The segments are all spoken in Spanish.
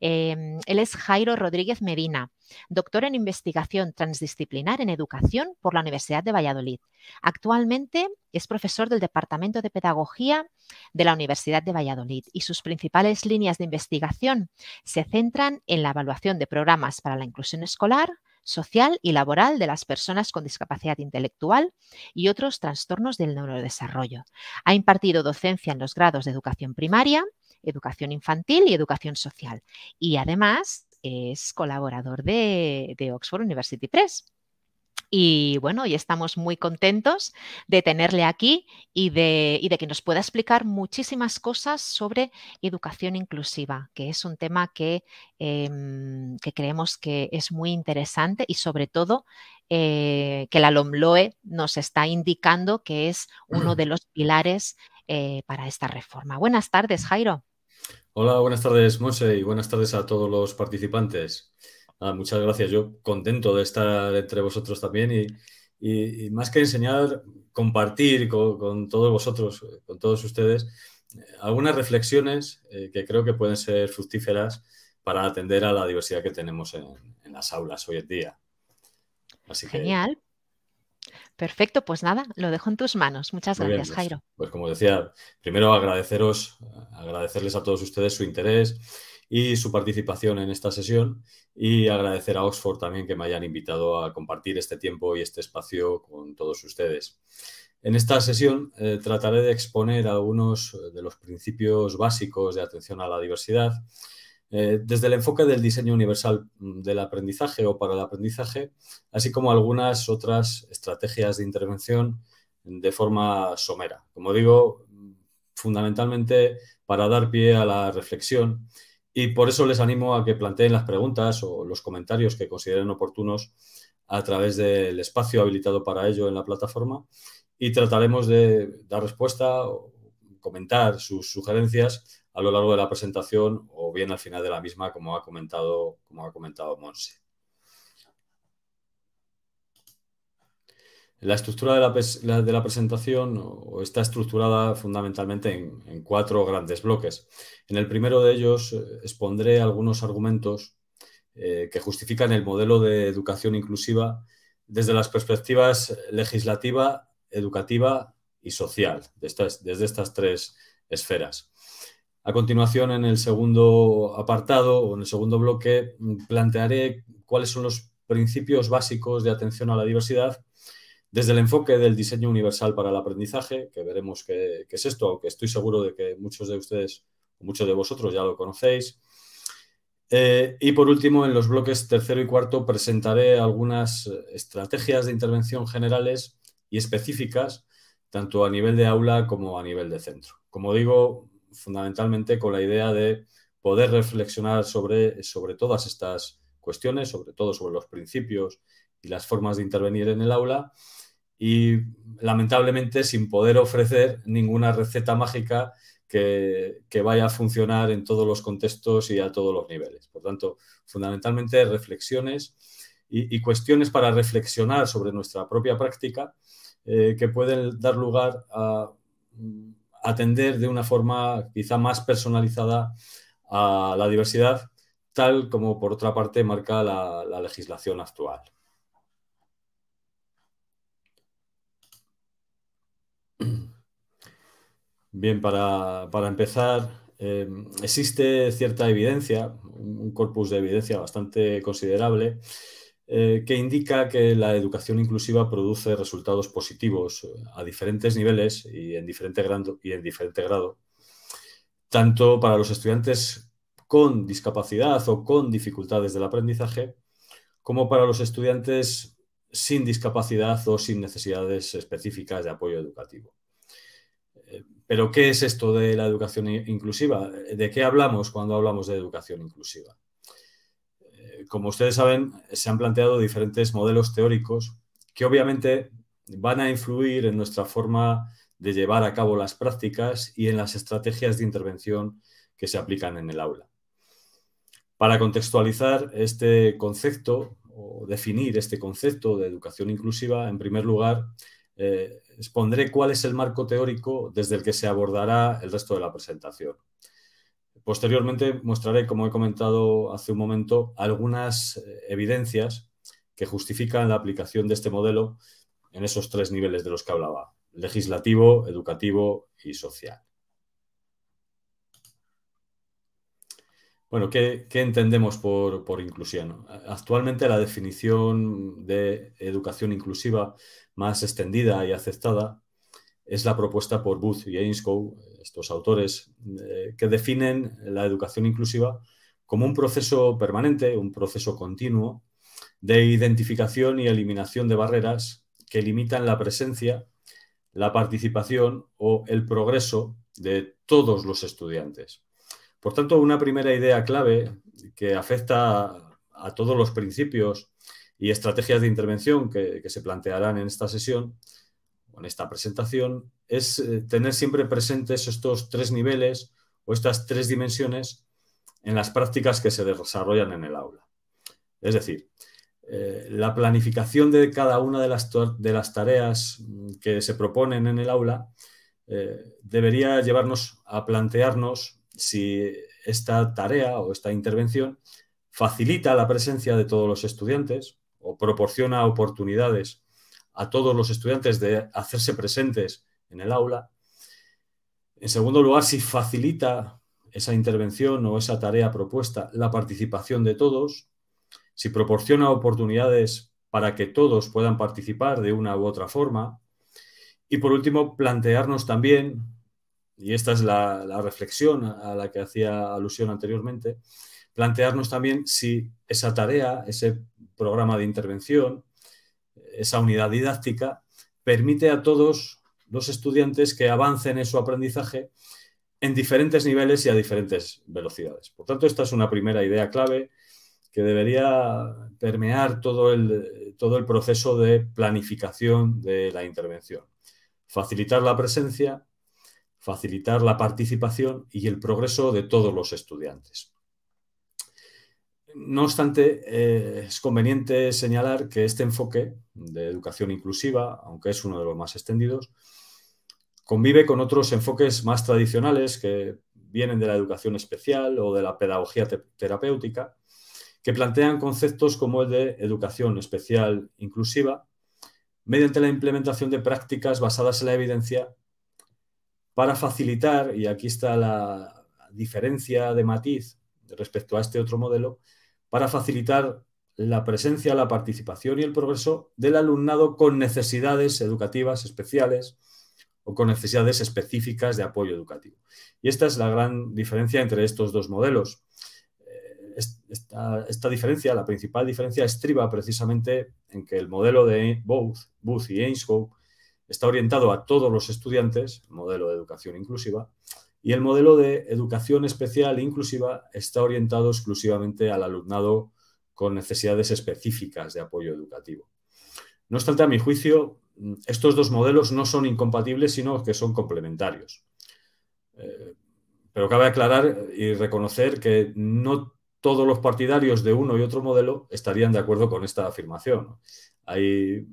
Em, él es Jairo Rodríguez Medina, doctor en investigación transdisciplinar en educación por la Universidad de Valladolid. Actualmente es profesor del Departamento de Pedagogía de la Universidad de Valladolid y sus principales líneas de investigación se centran en la evaluación de programas para la inclusión escolar, social y laboral de las personas con discapacidad intelectual y otros trastornos del neurodesarrollo. Ha impartido docencia en los grados de educación primaria, educación infantil y educación social. Y además es colaborador de, Oxford University Press. Y bueno, y estamos muy contentos de tenerle aquí y de, que nos pueda explicar muchísimas cosas sobre educación inclusiva, que es un tema que, em, que creemos que es muy interesante y sobre todo eh, que la LOMLOE nos está indicando que es uno de los pilares eh, para esta reforma. Buenas tardes, Jairo. Hola, buenas tardes, Monse, y buenas tardes a todos los participantes muchas gracias. Yo contento de estar entre vosotros también y, más que enseñar, compartir con, todos vosotros, con todos ustedes, eh, algunas reflexiones eh, que creo que pueden ser fructíferas para atender a la diversidad que tenemos en, las aulas hoy en día. Genial. Perfecto, pues nada, lo dejo en tus manos. Muchas gracias, pues, Jairo. Pues como decía, primero agradeceros, eh, agradecerles a todos ustedes su interés, y su participación en esta sesión y agradecer a Oxford también que me hayan invitado a compartir este tiempo y este espacio con todos ustedes. En esta sesión eh, trataré de exponer algunos eh, de los principios básicos de atención a la diversidad eh, desde el enfoque del diseño universal mm, del aprendizaje o para el aprendizaje, así como algunas otras estrategias de intervención de forma somera. Como digo, mm, fundamentalmente para dar pie a la reflexión y por eso les animo a que planteen las preguntas o los comentarios que consideren oportunos a través del espacio habilitado para ello en la plataforma y trataremos de dar respuesta o comentar sus sugerencias a lo largo de la presentación o bien al final de la misma, como ha comentado, como ha comentado Monse. La estructura de la, presentación está estructurada fundamentalmente en, cuatro grandes bloques. En el primero de ellos eh, expondré algunos argumentos eh, que justifican el modelo de educación inclusiva desde las perspectivas legislativa, educativa y social, desde estas tres esferas. A continuación, en el segundo apartado o en el segundo bloque, mm, plantearé cuáles son los principios básicos de atención a la diversidad desde el enfoque del diseño universal para el aprendizaje, que veremos qué, es esto, aunque estoy seguro de que muchos de ustedes, muchos de vosotros ya lo conocéis. Eh, y por último, en los bloques tercero y cuarto presentaré algunas estrategias de intervención generales y específicas, tanto a nivel de aula como a nivel de centro. Como digo, fundamentalmente con la idea de poder reflexionar sobre todas estas cuestiones, sobre todo sobre los principios y las formas de intervenir en el aula, y lamentablemente sin poder ofrecer ninguna receta mágica que, vaya a funcionar en todos los contextos y a todos los niveles. Por tanto, fundamentalmente reflexiones y, cuestiones para reflexionar sobre nuestra propia práctica eh, que pueden dar lugar a mm, atender de una forma quizá más personalizada a la diversidad, tal como por otra parte marca la legislación actual. Bien, para, empezar, em, existe cierta evidencia, un corpus de evidencia bastante considerable, eh, que indica que la educación inclusiva produce resultados positivos eh, a diferentes niveles y en diferente, y en diferente grado, tanto para los estudiantes con discapacidad o con dificultades del aprendizaje, como para los estudiantes sin discapacidad o sin necesidades específicas de apoyo educativo. Pero, ¿qué es esto de la educación inclusiva? ¿De qué hablamos cuando hablamos de educación inclusiva? Eh, como ustedes saben, se han planteado diferentes modelos teóricos que obviamente van a influir en nuestra forma de llevar a cabo las prácticas y en las estrategias de intervención que se aplican en el aula. Para contextualizar este concepto o definir este concepto de educación inclusiva, en primer lugar, eh, expondré cuál es el marco teórico desde el que se abordará el resto de la presentación. Posteriormente mostraré, como he comentado hace un momento, algunas eh, evidencias que justifican la aplicación de este modelo en esos tres niveles de los que hablaba, legislativo, educativo y social. Bueno, ¿qué, entendemos por, inclusión? Actualmente la definición de educación inclusiva más extendida y aceptada es la propuesta por Booth y Ainscow, estos autores, eh, que definen la educación inclusiva como un proceso permanente, un proceso continuo de identificación y eliminación de barreras que limitan la presencia, la participación o el progreso de todos los estudiantes por tanto, una primera idea clave que afecta a todos los principios y estrategias de intervención que, se plantearán en esta sesión, en esta presentación, es eh, tener siempre presentes estos tres niveles o estas tres dimensiones en las prácticas que se desarrollan en el aula. Es decir, eh, la planificación de cada una de las, tareas mm, que se proponen en el aula eh, debería llevarnos a plantearnos si esta tarea o esta intervención facilita la presencia de todos los estudiantes o proporciona oportunidades a todos los estudiantes de hacerse presentes en el aula. En segundo lugar, si facilita esa intervención o esa tarea propuesta la participación de todos, si proporciona oportunidades para que todos puedan participar de una u otra forma. Y por último, plantearnos también y esta es la, reflexión a la que hacía alusión anteriormente, plantearnos también si esa tarea, ese programa de intervención, esa unidad didáctica, permite a todos los estudiantes que avancen en su aprendizaje en diferentes niveles y a diferentes velocidades. Por tanto, esta es una primera idea clave que debería permear todo todo el proceso de planificación de la intervención. Facilitar la presencia, facilitar la participación y el progreso de todos los estudiantes. No obstante, eh, es conveniente señalar que este enfoque de educación inclusiva, aunque es uno de los más extendidos, convive con otros enfoques más tradicionales que vienen de la educación especial o de la pedagogía terapéutica, que plantean conceptos como el de educación especial inclusiva mediante la implementación de prácticas basadas en la evidencia para facilitar, y aquí está la diferencia de matiz respecto a este otro modelo, para facilitar la presencia, la participación y el progreso del alumnado con necesidades educativas especiales o con necesidades específicas de apoyo educativo. Y esta es la gran diferencia entre estos dos modelos. Eh, esta, diferencia, la principal diferencia, estriba precisamente en que el modelo de Booth, y Ainscope Está orientado a todos los estudiantes, modelo de educación inclusiva, y el modelo de educación especial e inclusiva está orientado exclusivamente al alumnado con necesidades específicas de apoyo educativo. No obstante, a mi juicio, estos dos modelos no son incompatibles, sino que son complementarios. Eh, pero cabe aclarar y reconocer que no todos los partidarios de uno y otro modelo estarían de acuerdo con esta afirmación. Hay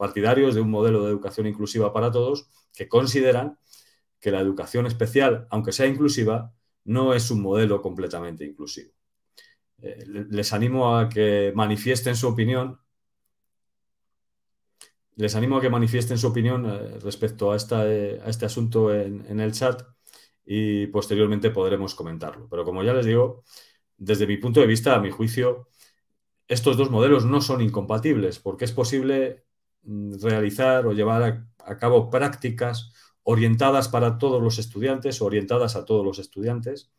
partidarios de un modelo de educación inclusiva para todos que consideran que la educación especial, aunque sea inclusiva, no es un modelo completamente inclusivo. Eh, les animo a que manifiesten su opinión. Les animo a que manifiesten su opinión eh, respecto a, esta, eh, este asunto en el chat y posteriormente podremos comentarlo. Pero como ya les digo, desde mi punto de vista, a mi juicio, estos dos modelos no son incompatibles porque es posible Mm, realizar o llevar a, cabo prácticas orientadas para todos los estudiantes, orientadas a todos los estudiantes,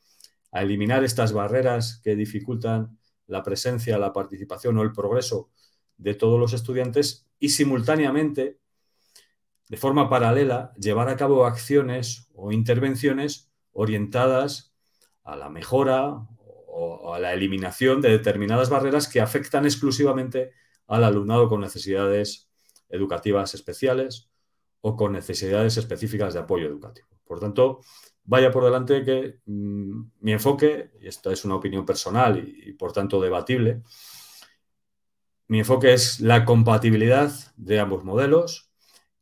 a eliminar estas barreras que dificultan la presencia, la participación o el progreso de todos los estudiantes y simultáneamente, de forma paralela, llevar a cabo acciones o intervenciones orientadas a la mejora o a la eliminación de determinadas barreras que afectan exclusivamente al alumnado con necesidades educativas especiales o con necesidades específicas de apoyo educativo. Por tanto, vaya por delante que mm, mi enfoque, y esta es una opinión personal y, por tanto debatible, mi enfoque es la compatibilidad de ambos modelos,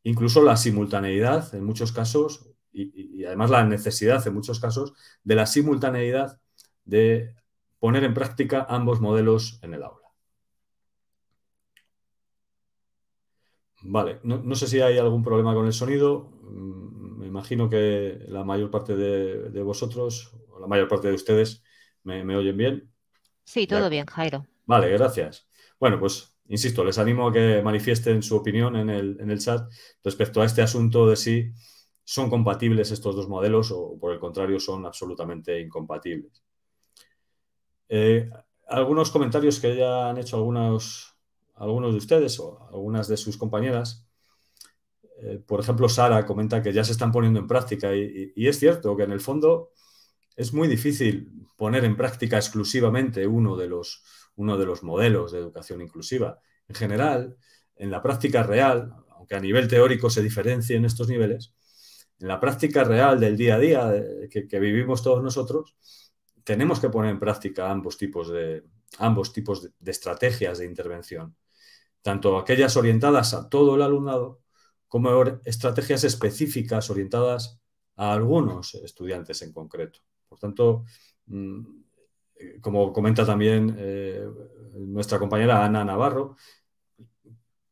incluso la simultaneidad en muchos casos y, además la necesidad en muchos casos de la simultaneidad de poner en práctica ambos modelos en el aula. Vale, no, sé si hay algún problema con el sonido. Mm, me imagino que la mayor parte de, vosotros, o la mayor parte de ustedes, me, oyen bien. Sí, todo bien, Jairo. Vale, gracias. Bueno, pues insisto, les animo a que manifiesten su opinión en el, chat respecto a este asunto de si son compatibles estos dos modelos o, por el contrario, son absolutamente incompatibles. Eh, algunos comentarios que ya han hecho algunos algunos de ustedes o algunas de sus compañeras, eh, por ejemplo, Sara comenta que ya se están poniendo en práctica y, es cierto que en el fondo es muy difícil poner en práctica exclusivamente uno de los, uno de los modelos de educación inclusiva. En general, en la práctica real, aunque a nivel teórico se diferencie en estos niveles, en la práctica real del día a día eh, que, vivimos todos nosotros, tenemos que poner en práctica ambos tipos de, ambos tipos de estrategias de intervención tanto aquellas orientadas a todo el alumnado como estrategias específicas orientadas a algunos estudiantes en concreto. Por tanto, mm, eh, como comenta también eh, nuestra compañera Ana Navarro,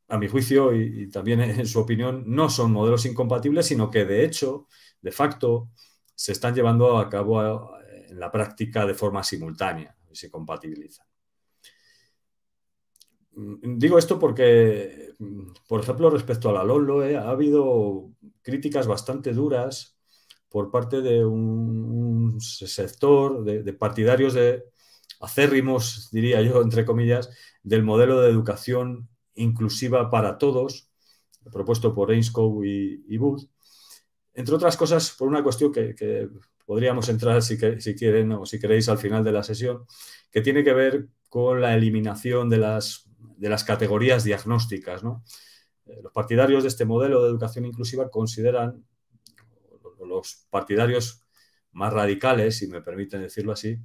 a mi juicio y, y, también en su opinión, no son modelos incompatibles, sino que de hecho, de facto, se están llevando a cabo eh, en la práctica de forma simultánea y se compatibilizan. Mm, digo esto porque, mm, por ejemplo, respecto a la Lolo, eh, ha habido críticas bastante duras por parte de un, sector de, partidarios de acérrimos, diría yo, entre comillas, del modelo de educación inclusiva para todos, propuesto por Ainscow y, Entre otras cosas, por una cuestión que, podríamos entrar, si quieren o si queréis, al final de la sesión, que tiene que ver con la eliminación de las de las categorías diagnósticas. ¿no? Eh, los partidarios de este modelo de educación inclusiva consideran, los partidarios más radicales, si me permiten decirlo así,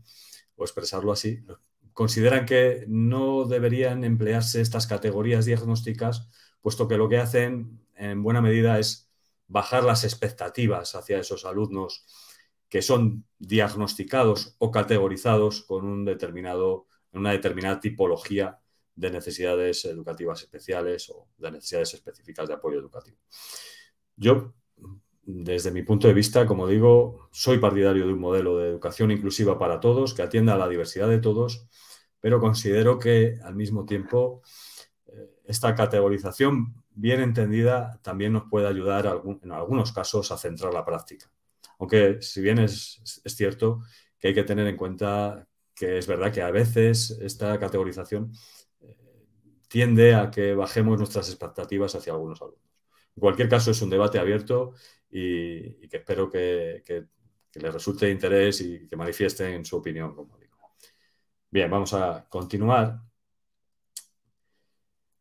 o expresarlo así, consideran que no deberían emplearse estas categorías diagnósticas, puesto que lo que hacen en buena medida es bajar las expectativas hacia esos alumnos que son diagnosticados o categorizados con un determinado, una determinada tipología de necesidades educativas especiales o de necesidades específicas de apoyo educativo. Yo, desde mi punto de vista, como digo, soy partidario de un modelo de educación inclusiva para todos, que atienda a la diversidad de todos, pero considero que al mismo tiempo eh, esta categorización bien entendida también nos puede ayudar en algunos casos a centrar la práctica. Aunque si bien es, cierto que hay que tener en cuenta que es verdad que a veces esta categorización tiende a que bajemos nuestras expectativas hacia algunos alumnos. En cualquier caso, es un debate abierto y, que espero que, les resulte de interés y que manifiesten su opinión, como digo. Bien, vamos a continuar.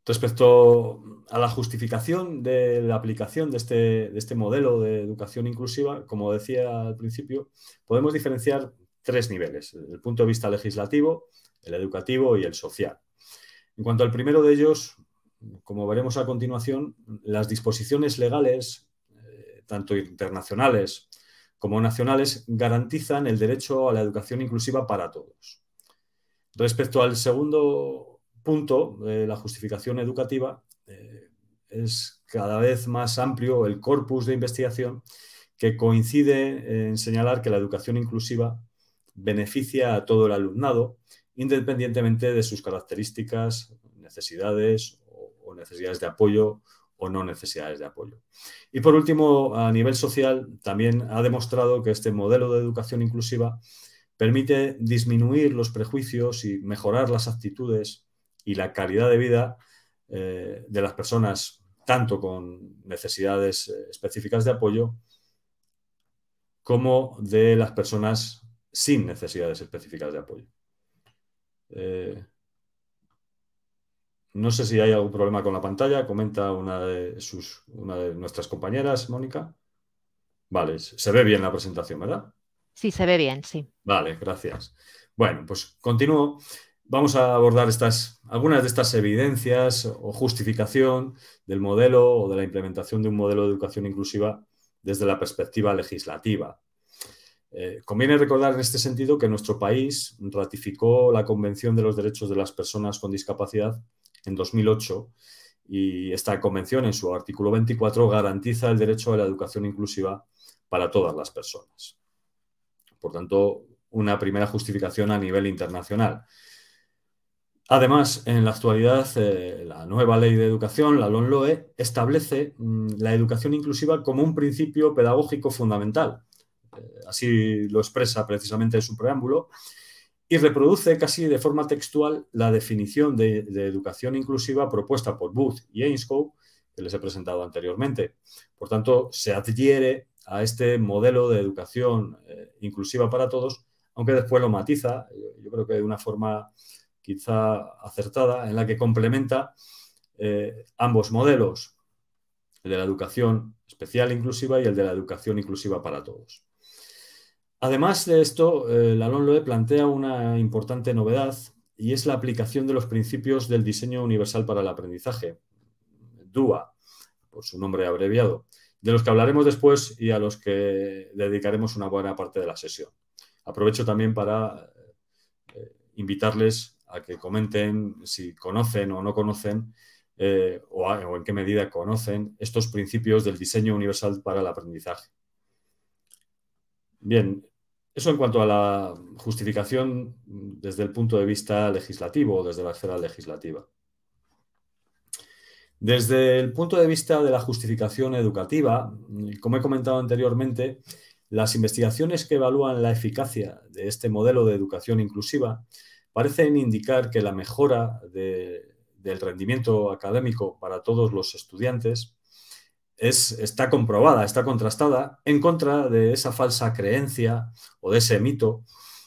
Respecto a la justificación de la aplicación de este, este modelo de educación inclusiva, como decía al principio, podemos diferenciar tres niveles, el punto de vista legislativo, el educativo y el social. En cuanto al primero de ellos, como veremos a continuación, las disposiciones legales, eh, tanto internacionales como nacionales, garantizan el derecho a la educación inclusiva para todos. Respecto al segundo punto, de la justificación educativa, eh, es cada vez más amplio el corpus de investigación que coincide en señalar que la educación inclusiva beneficia a todo el alumnado independientemente de sus características, necesidades o necesidades de apoyo o no necesidades de apoyo. Y por último, a nivel social, también ha demostrado que este modelo de educación inclusiva permite disminuir los prejuicios y mejorar las actitudes y la calidad de vida eh, de las personas, tanto con necesidades eh, específicas de apoyo como de las personas sin necesidades específicas de apoyo. Eh, no sé si hay algún problema con la pantalla. Comenta una de, sus, una de nuestras compañeras, Mónica. Vale, se ve bien la presentación, ¿verdad? Sí, se ve bien, sí. Vale, gracias. Bueno, pues continúo. Vamos a abordar estas, algunas de estas evidencias o justificación del modelo o de la implementación de un modelo de educación inclusiva desde la perspectiva legislativa. Eh, conviene recordar en este sentido que nuestro país ratificó la Convención de los Derechos de las Personas con Discapacidad en 2008 y esta convención en su artículo 24 garantiza el derecho a la educación inclusiva para todas las personas. Por tanto, una primera justificación a nivel internacional. Además, en la actualidad, eh, la nueva ley de educación, la LONLOE, establece mm, la educación inclusiva como un principio pedagógico fundamental eh, así lo expresa precisamente en su preámbulo, y reproduce casi de forma textual la definición de, educación inclusiva propuesta por Booth y Ainscow, que les he presentado anteriormente. Por tanto, se adhiere a este modelo de educación eh, inclusiva para todos, aunque después lo matiza, yo, creo que de una forma quizá acertada, en la que complementa eh, ambos modelos, el de la educación especial inclusiva y el de la educación inclusiva para todos. Además de esto, el eh, plantea una importante novedad y es la aplicación de los principios del diseño universal para el aprendizaje, DUA, por su nombre abreviado, de los que hablaremos después y a los que dedicaremos una buena parte de la sesión. Aprovecho también para eh, invitarles a que comenten si conocen o no conocen eh, o en qué medida conocen estos principios del diseño universal para el aprendizaje. Bien, eso en cuanto a la justificación desde el punto de vista legislativo o desde la esfera legislativa. Desde el punto de vista de la justificación educativa, como he comentado anteriormente, las investigaciones que evalúan la eficacia de este modelo de educación inclusiva parecen indicar que la mejora del rendimiento académico para todos los estudiantes está comprobada, está contrastada en contra de esa falsa creencia o de ese mito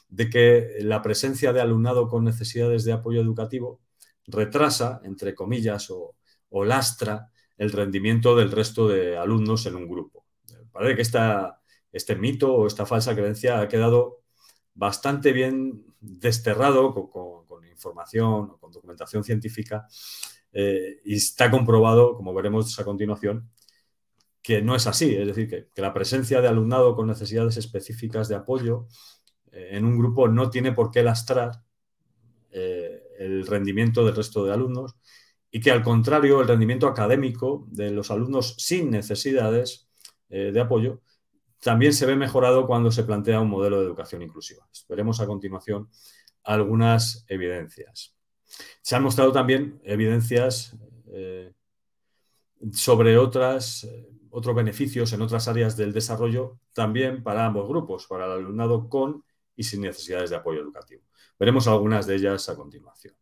de que la presencia de alumnado con necesidades de apoyo educativo retrasa, entre comillas, o, lastra el rendimiento del resto de alumnos en un grupo. Parece que este mito o esta falsa creencia ha quedado bastante bien desterrado con, información o con documentación científica eh, y está comprobado, como veremos a continuación, que no es así, es decir, que, la presencia de alumnado con necesidades específicas de apoyo eh, en un grupo no tiene por qué lastrar eh, el rendimiento del resto de alumnos y que al contrario el rendimiento académico de los alumnos sin necesidades eh, de apoyo también se ve mejorado cuando se plantea un modelo de educación inclusiva. Veremos a continuación algunas evidencias. Se han mostrado también evidencias sobre otras otros beneficios en otras áreas del desarrollo también para ambos grupos, para el alumnado con y sin necesidades de apoyo educativo. Veremos algunas de ellas a continuación.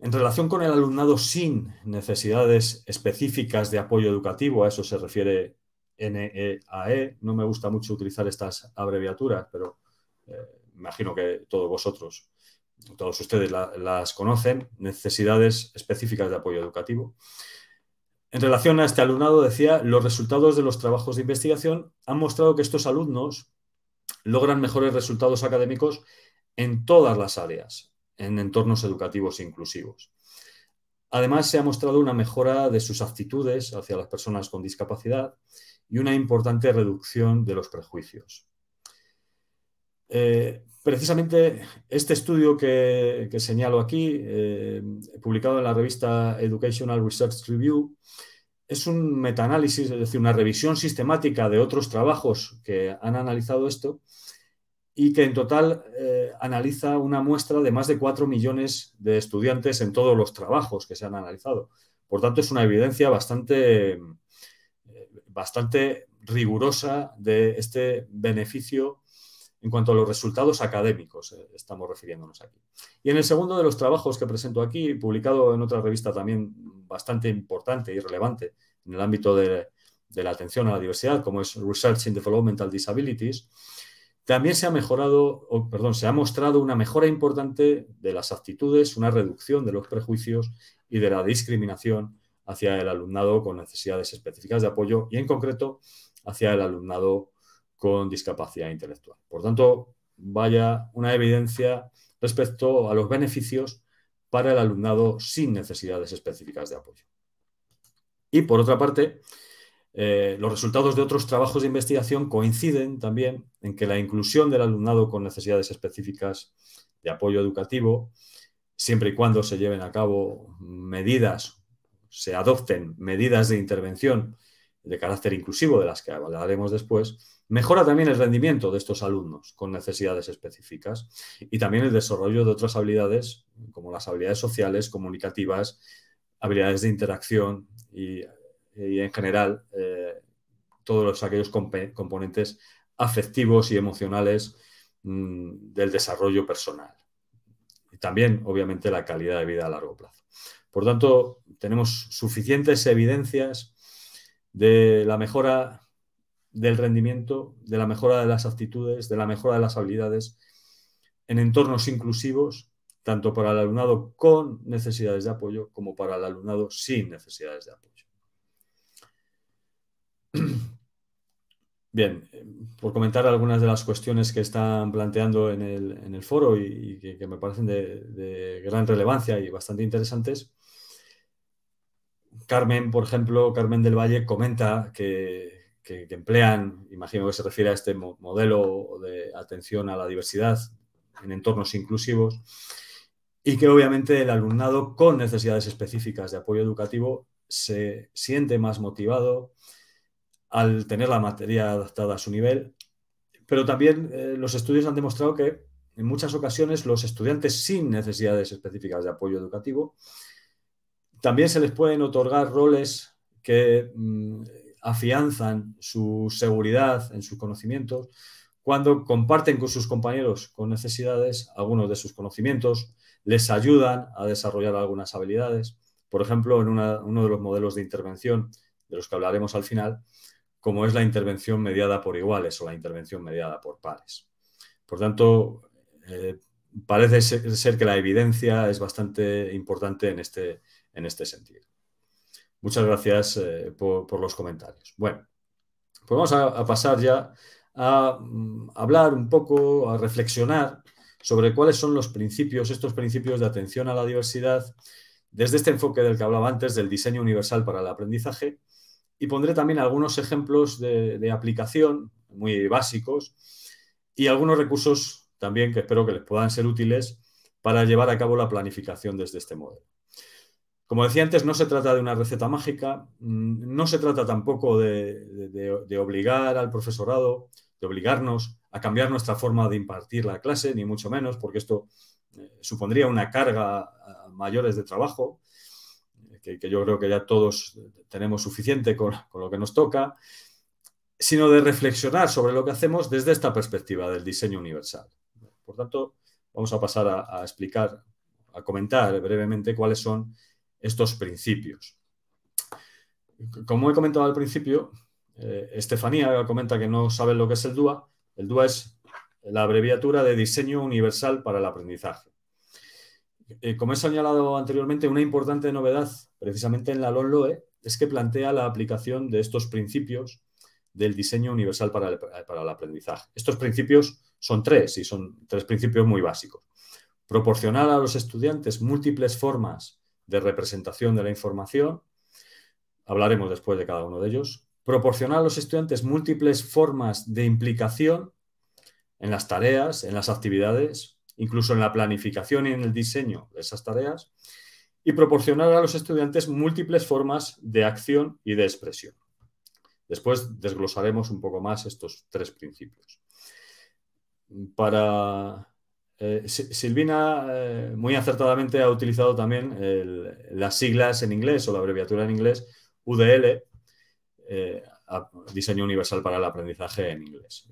En relación con el alumnado sin necesidades específicas de apoyo educativo, a eso se refiere NEAE, e, no me gusta mucho utilizar estas abreviaturas, pero eh, imagino que todos vosotros, todos ustedes las conocen, necesidades específicas de apoyo educativo. En relación a este alumnado, decía, los resultados de los trabajos de investigación han mostrado que estos alumnos logran mejores resultados académicos en todas las áreas, en entornos educativos inclusivos. Además, se ha mostrado una mejora de sus actitudes hacia las personas con discapacidad y una importante reducción de los prejuicios. Eh, precisamente este estudio que, señalo aquí, eh, publicado en la revista Educational Research Review, es un metaanálisis, es decir, una revisión sistemática de otros trabajos que han analizado esto y que en total eh, analiza una muestra de más de 4 millones de estudiantes en todos los trabajos que se han analizado. Por tanto, es una evidencia bastante, bastante rigurosa de este beneficio en cuanto a los resultados académicos, eh, estamos refiriéndonos aquí. Y en el segundo de los trabajos que presento aquí, publicado en otra revista también bastante importante y relevante en el ámbito de, la atención a la diversidad, como es Research in Developmental Disabilities, también se ha mejorado, perdón, se ha mostrado una mejora importante de las actitudes, una reducción de los prejuicios y de la discriminación hacia el alumnado con necesidades específicas de apoyo y en concreto hacia el alumnado con discapacidad intelectual. Por tanto, vaya una evidencia respecto a los beneficios para el alumnado sin necesidades específicas de apoyo. Y por otra parte, eh, los resultados de otros trabajos de investigación coinciden también en que la inclusión del alumnado con necesidades específicas de apoyo educativo, siempre y cuando se lleven a cabo medidas, se adopten medidas de intervención de carácter inclusivo, de las que hablaremos después, Mejora también el rendimiento de estos alumnos con necesidades específicas y también el desarrollo de otras habilidades, como las habilidades sociales, comunicativas, habilidades de interacción y, en general eh, todos aquellos componentes afectivos y emocionales mm, del desarrollo personal. Y también, obviamente, la calidad de vida a largo plazo. Por tanto, tenemos suficientes evidencias de la mejora del rendimiento, de la mejora de las actitudes, de la mejora de las habilidades, en entornos inclusivos, tanto para el alumnado con necesidades de apoyo como para el alumnado sin necesidades de apoyo. Bien, por comentar algunas de las cuestiones que están planteando en el, foro y, que, me parecen de gran relevancia y bastante interesantes, Carmen, por ejemplo, Carmen del Valle comenta que, que, emplean, imagino que se refiere a este modelo de atención a la diversidad en entornos inclusivos, y que obviamente el alumnado con necesidades específicas de apoyo educativo se siente más motivado al tener la materia adaptada a su nivel, pero también eh, los estudios han demostrado que en muchas ocasiones los estudiantes sin necesidades específicas de apoyo educativo también se les pueden otorgar roles que mm, afianzan su seguridad en sus conocimientos, cuando comparten con sus compañeros con necesidades algunos de sus conocimientos, les ayudan a desarrollar algunas habilidades. Por ejemplo, en uno de los modelos de intervención de los que hablaremos al final, como es la intervención mediada por iguales o la intervención mediada por pares. Por tanto, eh, parece ser, que la evidencia es bastante importante en este, en este sentido. Muchas gracias eh, por, los comentarios. Bueno, pues vamos a, pasar ya a, mm, hablar un poco, a reflexionar sobre cuáles son los principios, estos principios de atención a la diversidad, desde este enfoque del que hablaba antes, del diseño universal para el aprendizaje, y pondré también algunos ejemplos de aplicación muy básicos y algunos recursos también que espero que les puedan ser útiles para llevar a cabo la planificación desde este modelo. Como decía antes, no se trata de una receta mágica, mm, no se trata tampoco de, obligar al profesorado, de obligarnos a cambiar nuestra forma de impartir la clase, ni mucho menos, porque esto eh, supondría una carga a mayores de trabajo, eh, que, yo creo que ya todos tenemos suficiente con, lo que nos toca, sino de reflexionar sobre lo que hacemos desde esta perspectiva del diseño universal. Por tanto, vamos a pasar a explicar, a comentar brevemente cuáles son estos principios. Como he comentado al principio, eh, Estefanía comenta que no sabe lo que es el DUA. El DUA es la abreviatura de Diseño Universal para el Aprendizaje. Eh, como he señalado anteriormente, una importante novedad precisamente en la LOE es que plantea la aplicación de estos principios del diseño universal para el, para el, aprendizaje. Estos principios son tres y son tres principios muy básicos. Proporcionar a los estudiantes múltiples formas de representación de la información. Hablaremos después de cada uno de ellos. Proporcionar a los estudiantes múltiples formas de implicación en las tareas, en las actividades, incluso en la planificación y en el diseño de esas tareas. Y proporcionar a los estudiantes múltiples formas de acción y de expresión. Después desglosaremos un poco más estos tres principios. Para eh, Silvina eh, muy acertadamente ha utilizado también las siglas en inglés o la abreviatura en inglés UDL, eh, Diseño Universal para el Aprendizaje en Inglés.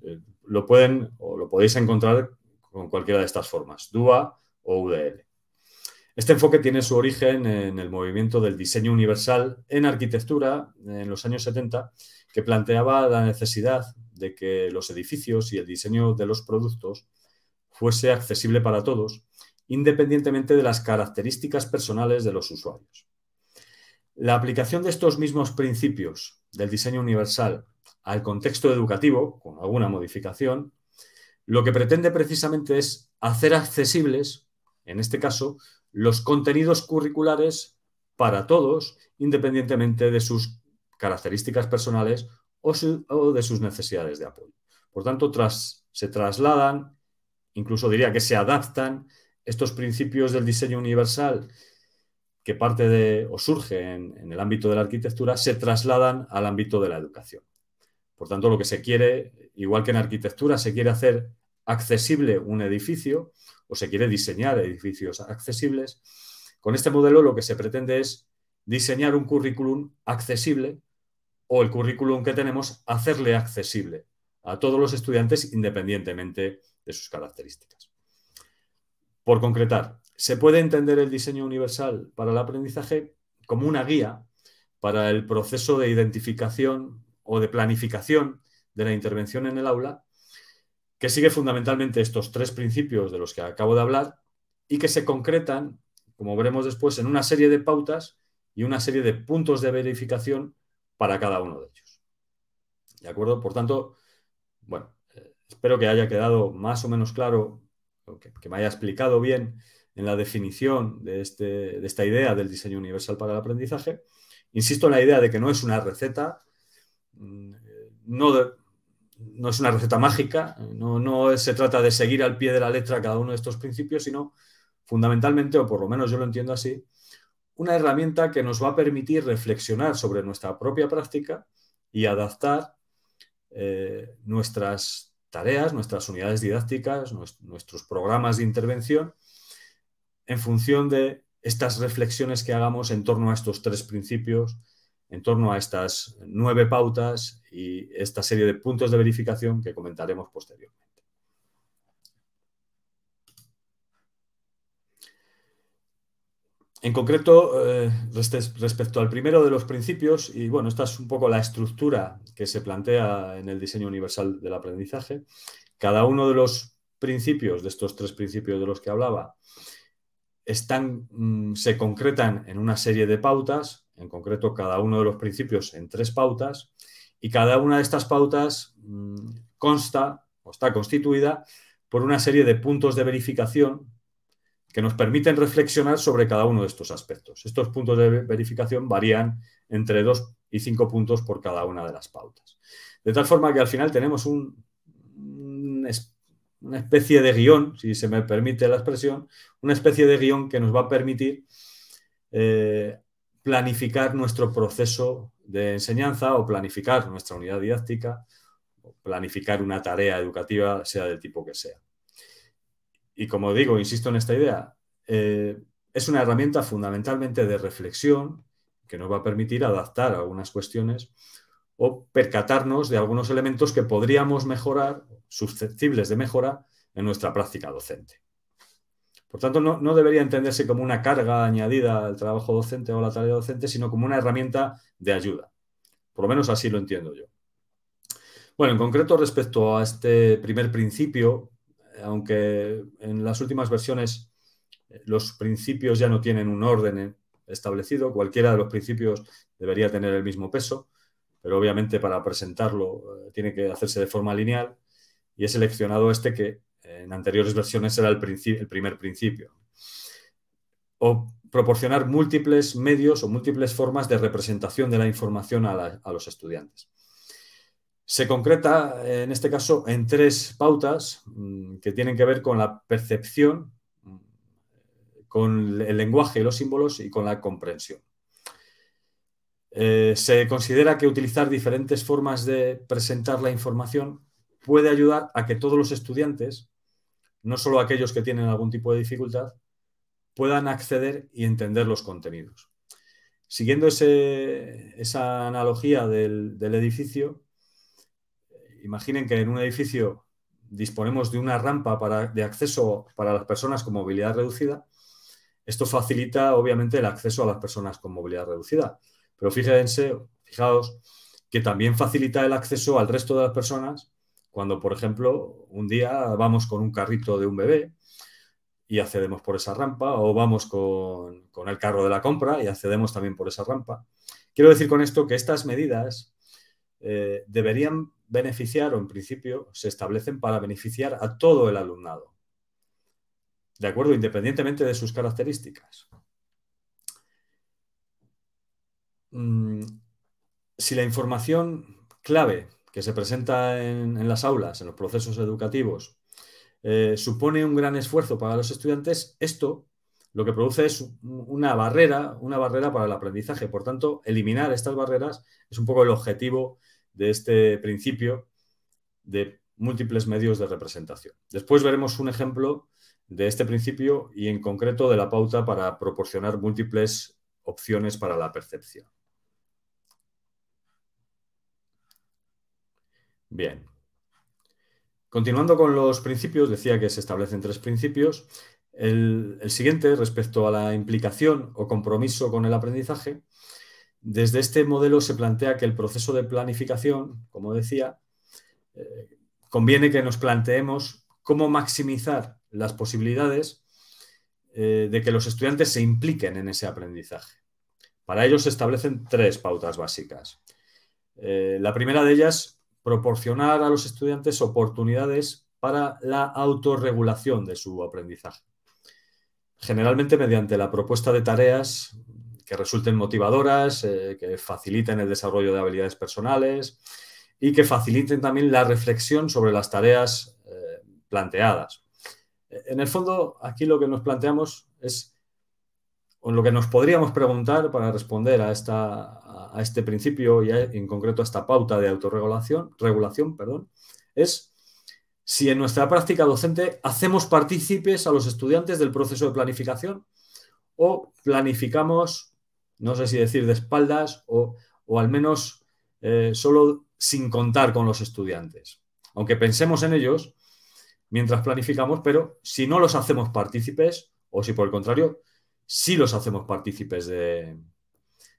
lo pueden o lo podéis encontrar con cualquiera de estas formas, DUA o UDL. Este enfoque tiene su origen en el movimiento del diseño universal en arquitectura en los años 70, que planteaba la necesidad de que los edificios y el diseño de los productos fuese accesible para todos, independientemente de las características personales de los usuarios. La aplicación de estos mismos principios del diseño universal al contexto educativo, con alguna modificación, lo que pretende precisamente es hacer accesibles, en este caso, los contenidos curriculares para todos, independientemente de sus características personales o, de sus necesidades de apoyo. Por tanto, tras, se trasladan incluso diría que se adaptan estos principios del diseño universal que parte de o surge en, el ámbito de la arquitectura se trasladan al ámbito de la educación. Por tanto, lo que se quiere, igual que en arquitectura, se quiere hacer accesible un edificio o se quiere diseñar edificios accesibles. Con este modelo lo que se pretende es diseñar un currículum accesible o el currículum que tenemos hacerle accesible a todos los estudiantes independientemente de sus características. Por concretar, se puede entender el diseño universal para el aprendizaje como una guía para el proceso de identificación o de planificación de la intervención en el aula, que sigue fundamentalmente estos tres principios de los que acabo de hablar y que se concretan, como veremos después, en una serie de pautas y una serie de puntos de verificación para cada uno de ellos. ¿De acuerdo? Por tanto, bueno, Espero que haya quedado más o menos claro, que, me haya explicado bien en la definición este, de, esta idea del diseño universal para el aprendizaje. Insisto en la idea de que no es una receta, mm, eh, no, no es una receta mágica, no, se trata de seguir al pie de la letra cada uno de estos principios, sino fundamentalmente, o por lo menos yo lo entiendo así, una herramienta que nos va a permitir reflexionar sobre nuestra propia práctica y adaptar eh, nuestras tareas, nuestras unidades didácticas, nuestros programas de intervención, en función de estas reflexiones que hagamos en torno a estos tres principios, en torno a estas nueve pautas y esta serie de puntos de verificación que comentaremos posteriormente. en concreto, eh, respecto al primero de los principios, y bueno, esta es un poco la estructura que se plantea en el diseño universal del aprendizaje, cada uno de los principios, de estos tres principios de los que hablaba, están, mm, se concretan en una serie de pautas, en concreto cada uno de los principios en tres pautas, y cada una de estas pautas mm, consta o está constituida por una serie de puntos de verificación que nos permiten reflexionar sobre cada uno de estos aspectos. Estos puntos de verificación varían entre dos y cinco puntos por cada una de las pautas. De tal forma que al final tenemos una especie de guión, si se me permite la expresión, una especie de guión que nos va a permitir eh, planificar nuestro proceso de enseñanza o planificar nuestra unidad didáctica, o planificar una tarea educativa, sea del tipo que sea. Y como digo, insisto en esta idea, eh, es una herramienta fundamentalmente de reflexión que nos va a permitir adaptar algunas cuestiones o percatarnos de algunos elementos que podríamos mejorar, susceptibles de mejora, en nuestra práctica docente. Por tanto, no, no, debería entenderse como una carga añadida al trabajo docente o a la tarea docente, sino como una herramienta de ayuda. Por lo menos así lo entiendo yo. Bueno, en concreto respecto a este primer principio, aunque en las últimas versiones eh, los principios ya no tienen un orden eh, establecido, cualquiera de los principios debería tener el mismo peso, pero obviamente para presentarlo eh, tiene que hacerse de forma lineal y he seleccionado este que en anteriores versiones era el, primer principio. O proporcionar múltiples medios o múltiples formas de representación de la información a los estudiantes. Se concreta, en este caso, en tres pautas mm, que tienen que ver con la percepción, mm, con el lenguaje y los símbolos y con la comprensión. Eh, se considera que utilizar diferentes formas de presentar la información puede ayudar a que todos los estudiantes, no solo aquellos que tienen algún tipo de dificultad, puedan acceder y entender los contenidos. Siguiendo esa analogía del edificio, imaginen que en un edificio disponemos de una rampa de acceso para las personas con movilidad reducida. Esto facilita, obviamente, el acceso a las personas con movilidad reducida. Pero fíjense, fijaos, que también facilita el acceso al resto de las personas cuando, por ejemplo, un día vamos con un carrito de un bebé y accedemos por esa rampa, o vamos con, el carro de la compra y accedemos también por esa rampa. Quiero decir con esto que estas medidas eh, deberían beneficiar, o en principio se establecen para beneficiar a todo el alumnado, ¿de acuerdo? Independientemente de sus características. Mm, si la información clave que se presenta en, las aulas, en los procesos educativos, eh, supone un gran esfuerzo para los estudiantes, esto lo que produce es una barrera, una barrera para el aprendizaje. Por tanto, eliminar estas barreras es un poco el objetivo de este principio de múltiples medios de representación. Después veremos un ejemplo de este principio y en concreto de la pauta para proporcionar múltiples opciones para la percepción. Bien. Continuando con los principios, decía que se establecen tres principios. El, siguiente, respecto a la implicación o compromiso con el aprendizaje, desde este modelo se plantea que el proceso de planificación, como decía, eh, conviene que nos planteemos cómo maximizar las posibilidades eh, de que los estudiantes se impliquen en ese aprendizaje. Para ello se establecen tres pautas básicas. Eh, la primera de ellas, proporcionar a los estudiantes oportunidades para la autorregulación de su aprendizaje generalmente mediante la propuesta de tareas que resulten motivadoras, eh, que faciliten el desarrollo de habilidades personales y que faciliten también la reflexión sobre las tareas eh, planteadas. En el fondo, aquí lo que nos planteamos es, o lo que nos podríamos preguntar para responder a, esta, a este principio y en concreto a esta pauta de autorregulación, regulación, perdón, es si en nuestra práctica docente hacemos partícipes a los estudiantes del proceso de planificación o planificamos no sé si decir de espaldas o, al menos eh, solo sin contar con los estudiantes. Aunque pensemos en ellos mientras planificamos, pero si no los hacemos partícipes o si por el contrario, sí los hacemos partícipes de,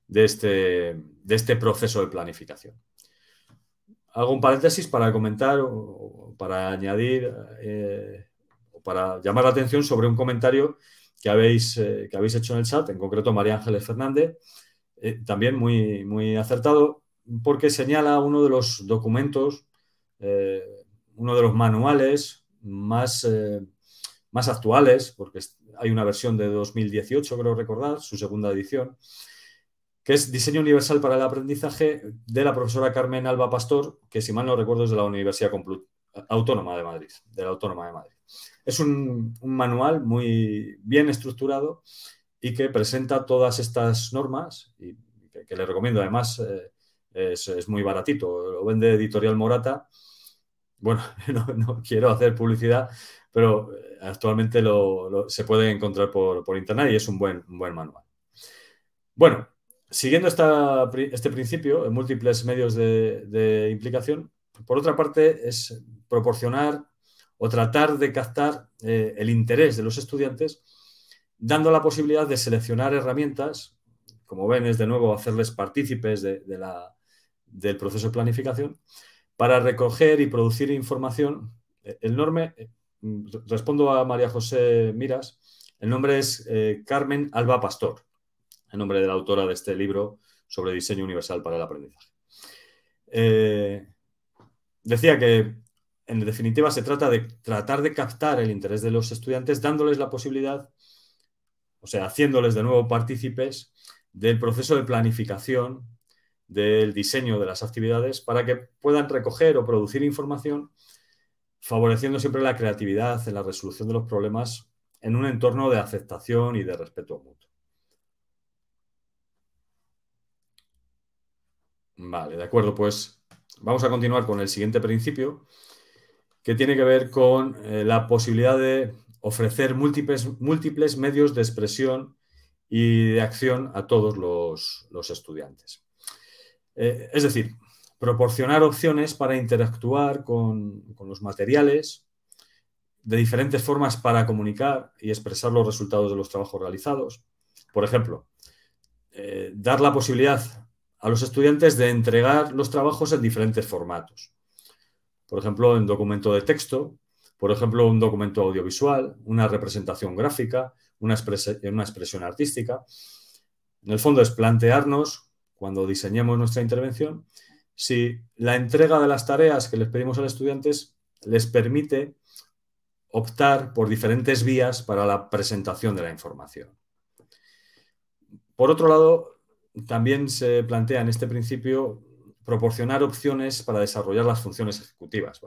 de, este, este proceso de planificación. Hago un paréntesis para comentar o, para añadir, eh, o para llamar la atención sobre un comentario que habéis, eh, que habéis hecho en el chat, en concreto María Ángeles Fernández, eh, también muy, muy acertado, porque señala uno de los documentos, eh, uno de los manuales más, más actuales, porque hay una versión de 2018, creo recordar, su segunda edición, que es Diseño Universal para el Aprendizaje de la profesora Carmen Alba Pastor, que si mal no recuerdo es de la Universidad Autónoma de Madrid, de la Autónoma de Madrid. Es un, manual muy bien estructurado y que presenta todas estas normas y que, le recomiendo. Además, eh, es, muy baratito. Lo vende Editorial Morata. Bueno, no, quiero hacer publicidad, pero eh, actualmente se puede encontrar por, internet y es un buen, buen manual. Bueno, siguiendo este principio, en múltiples medios de implicación, por otra parte, es proporcionar o tratar de captar eh, el interés de los estudiantes, dando la posibilidad de seleccionar herramientas, como ven, es de nuevo hacerles partícipes de, la, del proceso de planificación, para recoger y producir información. E, el nombre, eh, respondo a María José Miras, el nombre es eh, Carmen Alba Pastor, el nombre de la autora de este libro sobre diseño universal para el aprendizaje. decía que en definitiva, se trata de tratar de captar el interés de los estudiantes dándoles la posibilidad, o sea, haciéndoles de nuevo partícipes del proceso de planificación, del diseño de las actividades, para que puedan recoger o producir información, favoreciendo siempre la creatividad en la resolución de los problemas en un entorno de aceptación y de respeto mutuo. Vale, de acuerdo, pues vamos a continuar con el siguiente principio, que tiene que ver con eh, la posibilidad de ofrecer múltiples, múltiples medios de expresión y de acción a todos los, estudiantes. Eh, es decir, proporcionar opciones para interactuar con, los materiales, de diferentes formas para comunicar y expresar los resultados de los trabajos realizados. Por ejemplo, eh, dar la posibilidad a los estudiantes de entregar los trabajos en diferentes formatos por ejemplo, en documento de texto, por ejemplo, un documento audiovisual, una representación gráfica, una, expresión artística. En el fondo es plantearnos, cuando diseñemos nuestra intervención, si la entrega de las tareas que les pedimos a los estudiantes les permite optar por diferentes vías para la presentación de la información. Por otro lado, también se plantea en este principio proporcionar opciones para desarrollar las funciones ejecutivas.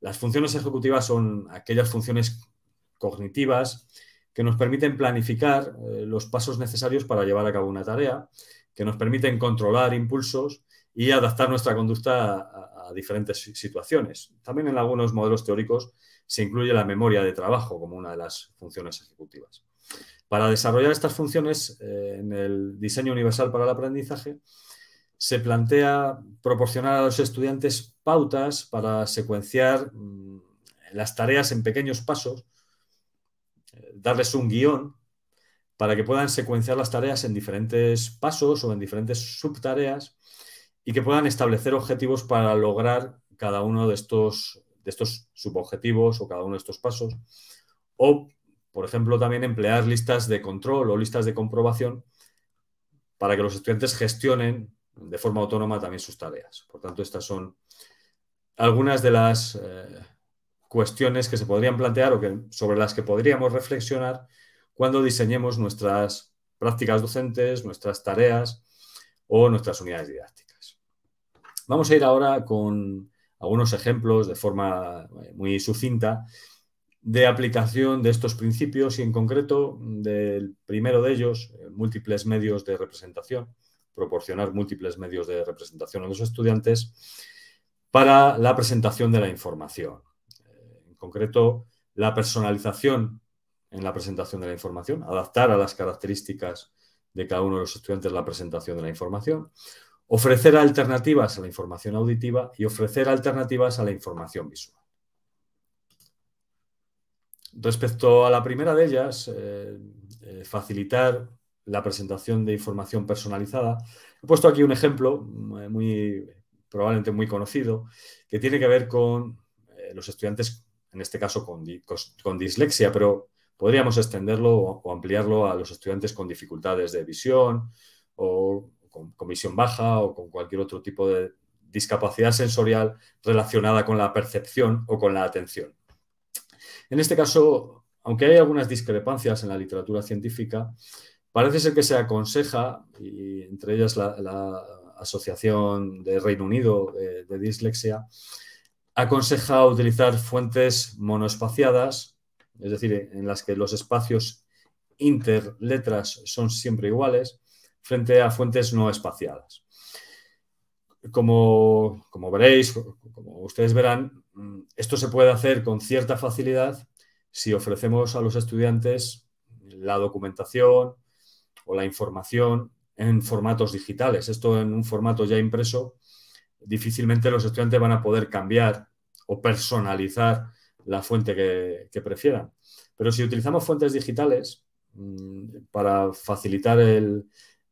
Las funciones ejecutivas son aquellas funciones cognitivas que nos permiten planificar eh, los pasos necesarios para llevar a cabo una tarea, que nos permiten controlar impulsos y adaptar nuestra conducta a, diferentes situaciones. También en algunos modelos teóricos se incluye la memoria de trabajo como una de las funciones ejecutivas. Para desarrollar estas funciones eh, en el diseño universal para el aprendizaje, se plantea proporcionar a los estudiantes pautas para secuenciar mm, las tareas en pequeños pasos, eh, darles un guión para que puedan secuenciar las tareas en diferentes pasos o en diferentes subtareas y que puedan establecer objetivos para lograr cada uno de estos, de estos subobjetivos o cada uno de estos pasos. O, por ejemplo, también emplear listas de control o listas de comprobación para que los estudiantes gestionen de forma autónoma también sus tareas. Por tanto, estas son algunas de las eh, cuestiones que se podrían plantear o que, sobre las que podríamos reflexionar cuando diseñemos nuestras prácticas docentes, nuestras tareas o nuestras unidades didácticas. Vamos a ir ahora con algunos ejemplos de forma eh, muy sucinta de aplicación de estos principios y en concreto del primero de ellos, eh, múltiples medios de representación proporcionar múltiples medios de representación a los estudiantes para la presentación de la información. Eh, en concreto, la personalización en la presentación de la información, adaptar a las características de cada uno de los estudiantes la presentación de la información, ofrecer alternativas a la información auditiva y ofrecer alternativas a la información visual. Respecto a la primera de ellas, eh, eh, facilitar la presentación de información personalizada. He puesto aquí un ejemplo eh, muy, probablemente muy conocido, que tiene que ver con eh, los estudiantes, en este caso con, con, dislexia, pero podríamos extenderlo o, ampliarlo a los estudiantes con dificultades de visión o con, con visión baja o con cualquier otro tipo de discapacidad sensorial relacionada con la percepción o con la atención. En este caso, aunque hay algunas discrepancias en la literatura científica, Parece ser que se aconseja, y entre ellas la, Asociación de Reino Unido eh, de Dislexia, aconseja utilizar fuentes monoespaciadas, es decir, en las que los espacios interletras son siempre iguales, frente a fuentes no espaciadas. Como, como veréis, como ustedes verán, esto se puede hacer con cierta facilidad si ofrecemos a los estudiantes la documentación, o la información en formatos digitales. Esto en un formato ya impreso, difícilmente los estudiantes van a poder cambiar o personalizar la fuente que, prefieran. Pero si utilizamos fuentes digitales mm, para facilitar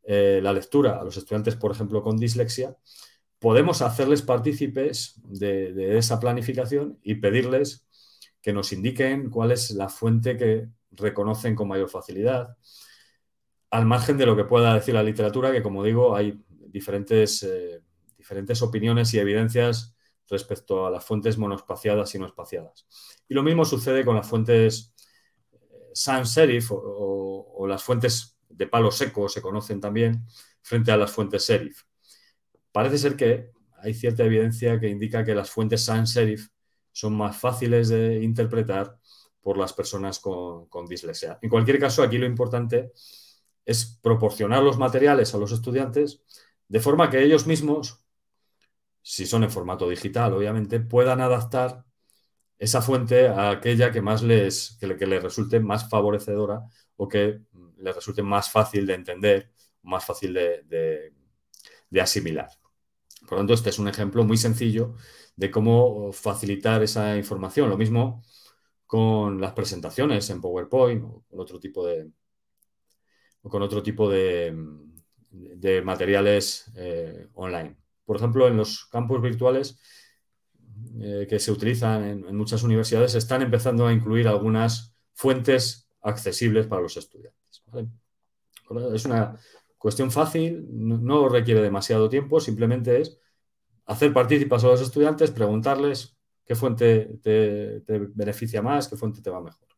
eh, la lectura a los estudiantes, por ejemplo, con dislexia, podemos hacerles partícipes de, esa planificación y pedirles que nos indiquen cuál es la fuente que reconocen con mayor facilidad, al margen de lo que pueda decir la literatura, que como digo, hay diferentes, eh, diferentes opiniones y evidencias respecto a las fuentes monospaciadas y no espaciadas. Y lo mismo sucede con las fuentes eh, sans serif o, las fuentes de palo seco, se conocen también, frente a las fuentes serif. Parece ser que hay cierta evidencia que indica que las fuentes sans serif son más fáciles de interpretar por las personas con, dislexia. En cualquier caso, aquí lo importante es proporcionar los materiales a los estudiantes de forma que ellos mismos, si son en formato digital, obviamente, puedan adaptar esa fuente a aquella que más les, que, resulte más favorecedora o que les resulte más fácil de entender, más fácil de, de, de, asimilar. Por lo tanto, este es un ejemplo muy sencillo de cómo facilitar esa información. Lo mismo con las presentaciones en PowerPoint o con otro tipo de, o con otro tipo de, materiales eh, online. Por ejemplo, en los campos virtuales eh, que se utilizan en, muchas universidades, están empezando a incluir algunas fuentes accesibles para los estudiantes. Es una cuestión fácil, no requiere demasiado tiempo, simplemente es hacer partícipes a los estudiantes, preguntarles qué fuente te beneficia más, qué fuente te va mejor.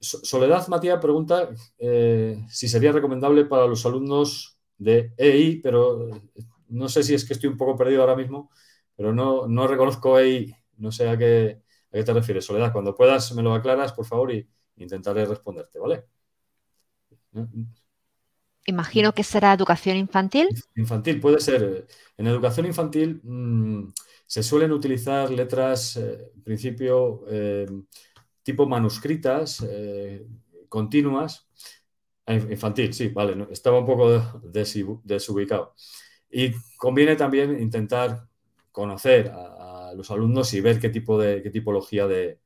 Soledad Matías pregunta eh, si sería recomendable para los alumnos de EI, pero eh, no sé si es que estoy un poco perdido ahora mismo, pero no, no reconozco EI, no sé a qué, te refieres, Soledad. Cuando puedas me lo aclaras, por favor, y intentaré responderte, ¿vale? Imagino que será educación infantil. Infantil, puede ser. En educación infantil mm, se suelen utilizar letras, en eh, principio, tipo manuscritas, eh, continuas. Eh, infantil, sí, vale, estaba un poco desubicado. Y conviene también intentar conocer a, los alumnos y ver qué tipo de qué tipología de,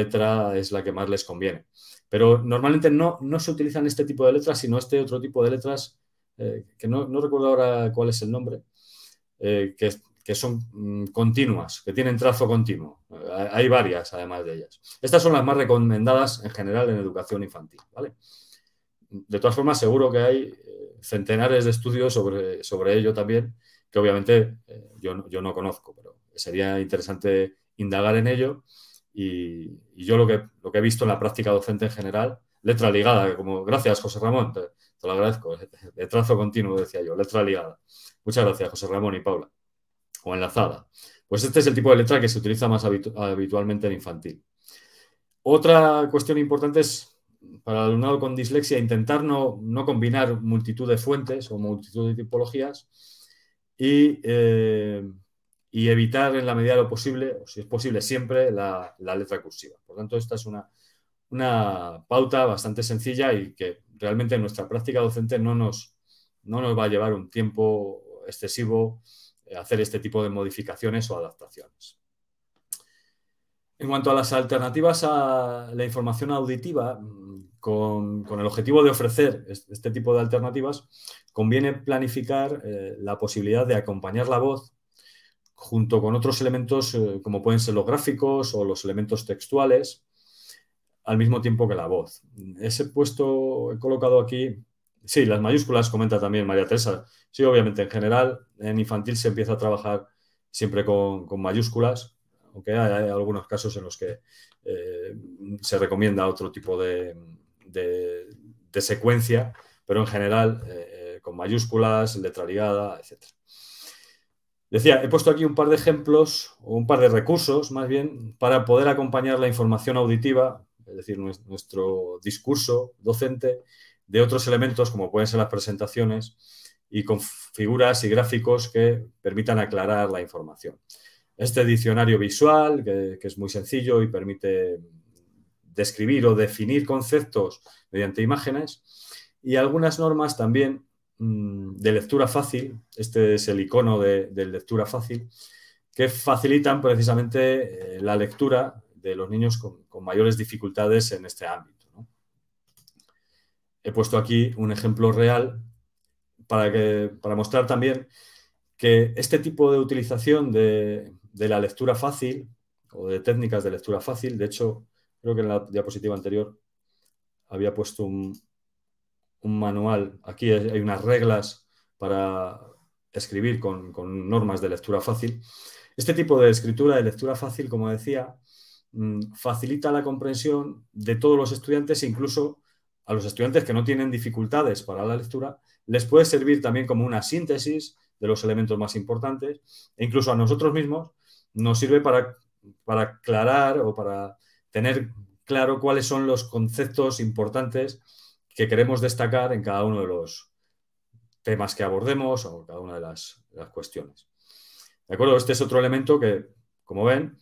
letra es la que más les conviene. Pero normalmente no, no se utilizan este tipo de letras, sino este otro tipo de letras, eh, que no, no, recuerdo ahora cuál es el nombre, que que que son mm, continuas, que tienen trazo continuo. Eh, hay varias, además de ellas. Estas son las más recomendadas en general en educación infantil, ¿vale? De todas formas, seguro que hay eh, centenares de estudios sobre, sobre ello también, que obviamente eh, yo, no, yo no conozco, pero sería interesante indagar en ello. Y, yo lo que, lo que he visto en la práctica docente en general, letra ligada, como gracias José Ramón, te lo agradezco, de trazo continuo decía yo, letra ligada. Muchas gracias José Ramón y Paula o enlazada. Pues este es el tipo de letra que se utiliza más habitualmente en infantil. Otra cuestión importante es para el alumnado con dislexia intentar no, combinar multitud de fuentes o multitud de tipologías eh, y, evitar en la medida de lo posible, o si es posible siempre, la, letra cursiva. Por tanto, esta es una, pauta bastante sencilla y que realmente en nuestra práctica docente no nos, no nos va a llevar un tiempo excesivo eh, hacer este tipo de modificaciones o adaptaciones. En cuanto a las alternativas a la información auditiva, mm, con, el objetivo de ofrecer este tipo de alternativas, conviene planificar eh, la posibilidad de acompañar la voz junto con otros elementos eh, como pueden ser los gráficos o los elementos textuales, al mismo tiempo que la voz. Ese puesto he colocado aquí Sí, las mayúsculas, comenta también María Teresa. Sí, obviamente, en general, en infantil se empieza a trabajar siempre con, mayúsculas, aunque hay, algunos casos en los que eh, se recomienda otro tipo de, secuencia, pero en general eh, con mayúsculas, letra ligada, etc. Decía, he puesto aquí un par de ejemplos, o un par de recursos más bien, para poder acompañar la información auditiva, es decir, nuestro discurso docente, de otros elementos, como pueden ser las presentaciones, y con figuras y gráficos que permitan aclarar la información. Este diccionario visual, que, es muy sencillo y permite describir o definir conceptos mediante imágenes, y algunas normas también mm, de lectura fácil, este es el icono de, lectura fácil, que facilitan precisamente eh, la lectura de los niños con mayores dificultades en este ámbito he puesto aquí un ejemplo real para, que, para mostrar también que este tipo de utilización de, la lectura fácil o de técnicas de lectura fácil, de hecho, creo que en la diapositiva anterior había puesto un, manual, aquí hay unas reglas para escribir con, con, normas de lectura fácil. Este tipo de escritura de lectura fácil, como decía, mm, facilita la comprensión de todos los estudiantes, e incluso a los estudiantes que no tienen dificultades para la lectura, les puede servir también como una síntesis de los elementos más importantes e incluso a nosotros mismos nos sirve para, aclarar o para tener claro cuáles son los conceptos importantes que queremos destacar en cada uno de los temas que abordemos o cada una de las, cuestiones. ¿De acuerdo? Este es otro elemento que, como ven,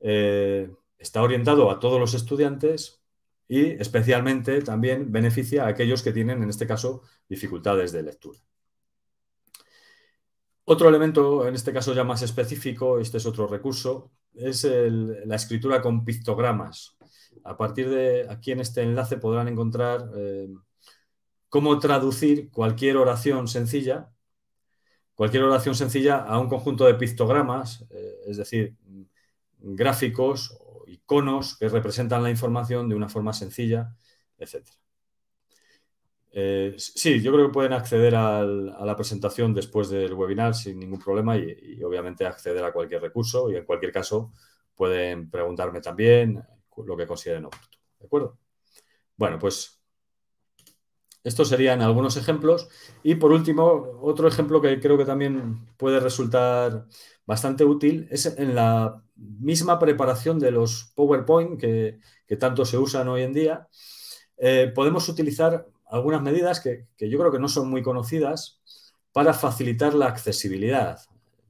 eh, está orientado a todos los estudiantes y especialmente también beneficia a aquellos que tienen, en este caso, dificultades de lectura. Otro elemento, en este caso ya más específico, este es otro recurso, es la escritura con pictogramas. A partir de aquí en este enlace podrán encontrar eh, cómo traducir cualquier oración sencilla, cualquier oración sencilla a un conjunto de pictogramas, eh, es decir, gráficos conos que representan la información de una forma sencilla, etc. Eh, sí, yo creo que pueden acceder a la presentación después del webinar sin ningún problema y, y, obviamente acceder a cualquier recurso y en cualquier caso pueden preguntarme también lo que consideren oportuno. ¿De acuerdo? Bueno, pues estos serían algunos ejemplos. Y por último, otro ejemplo que creo que también puede resultar bastante útil es en la misma preparación de los PowerPoint que, tanto se usan hoy en día. Eh, podemos utilizar algunas medidas que, yo creo que no son muy conocidas para facilitar la accesibilidad.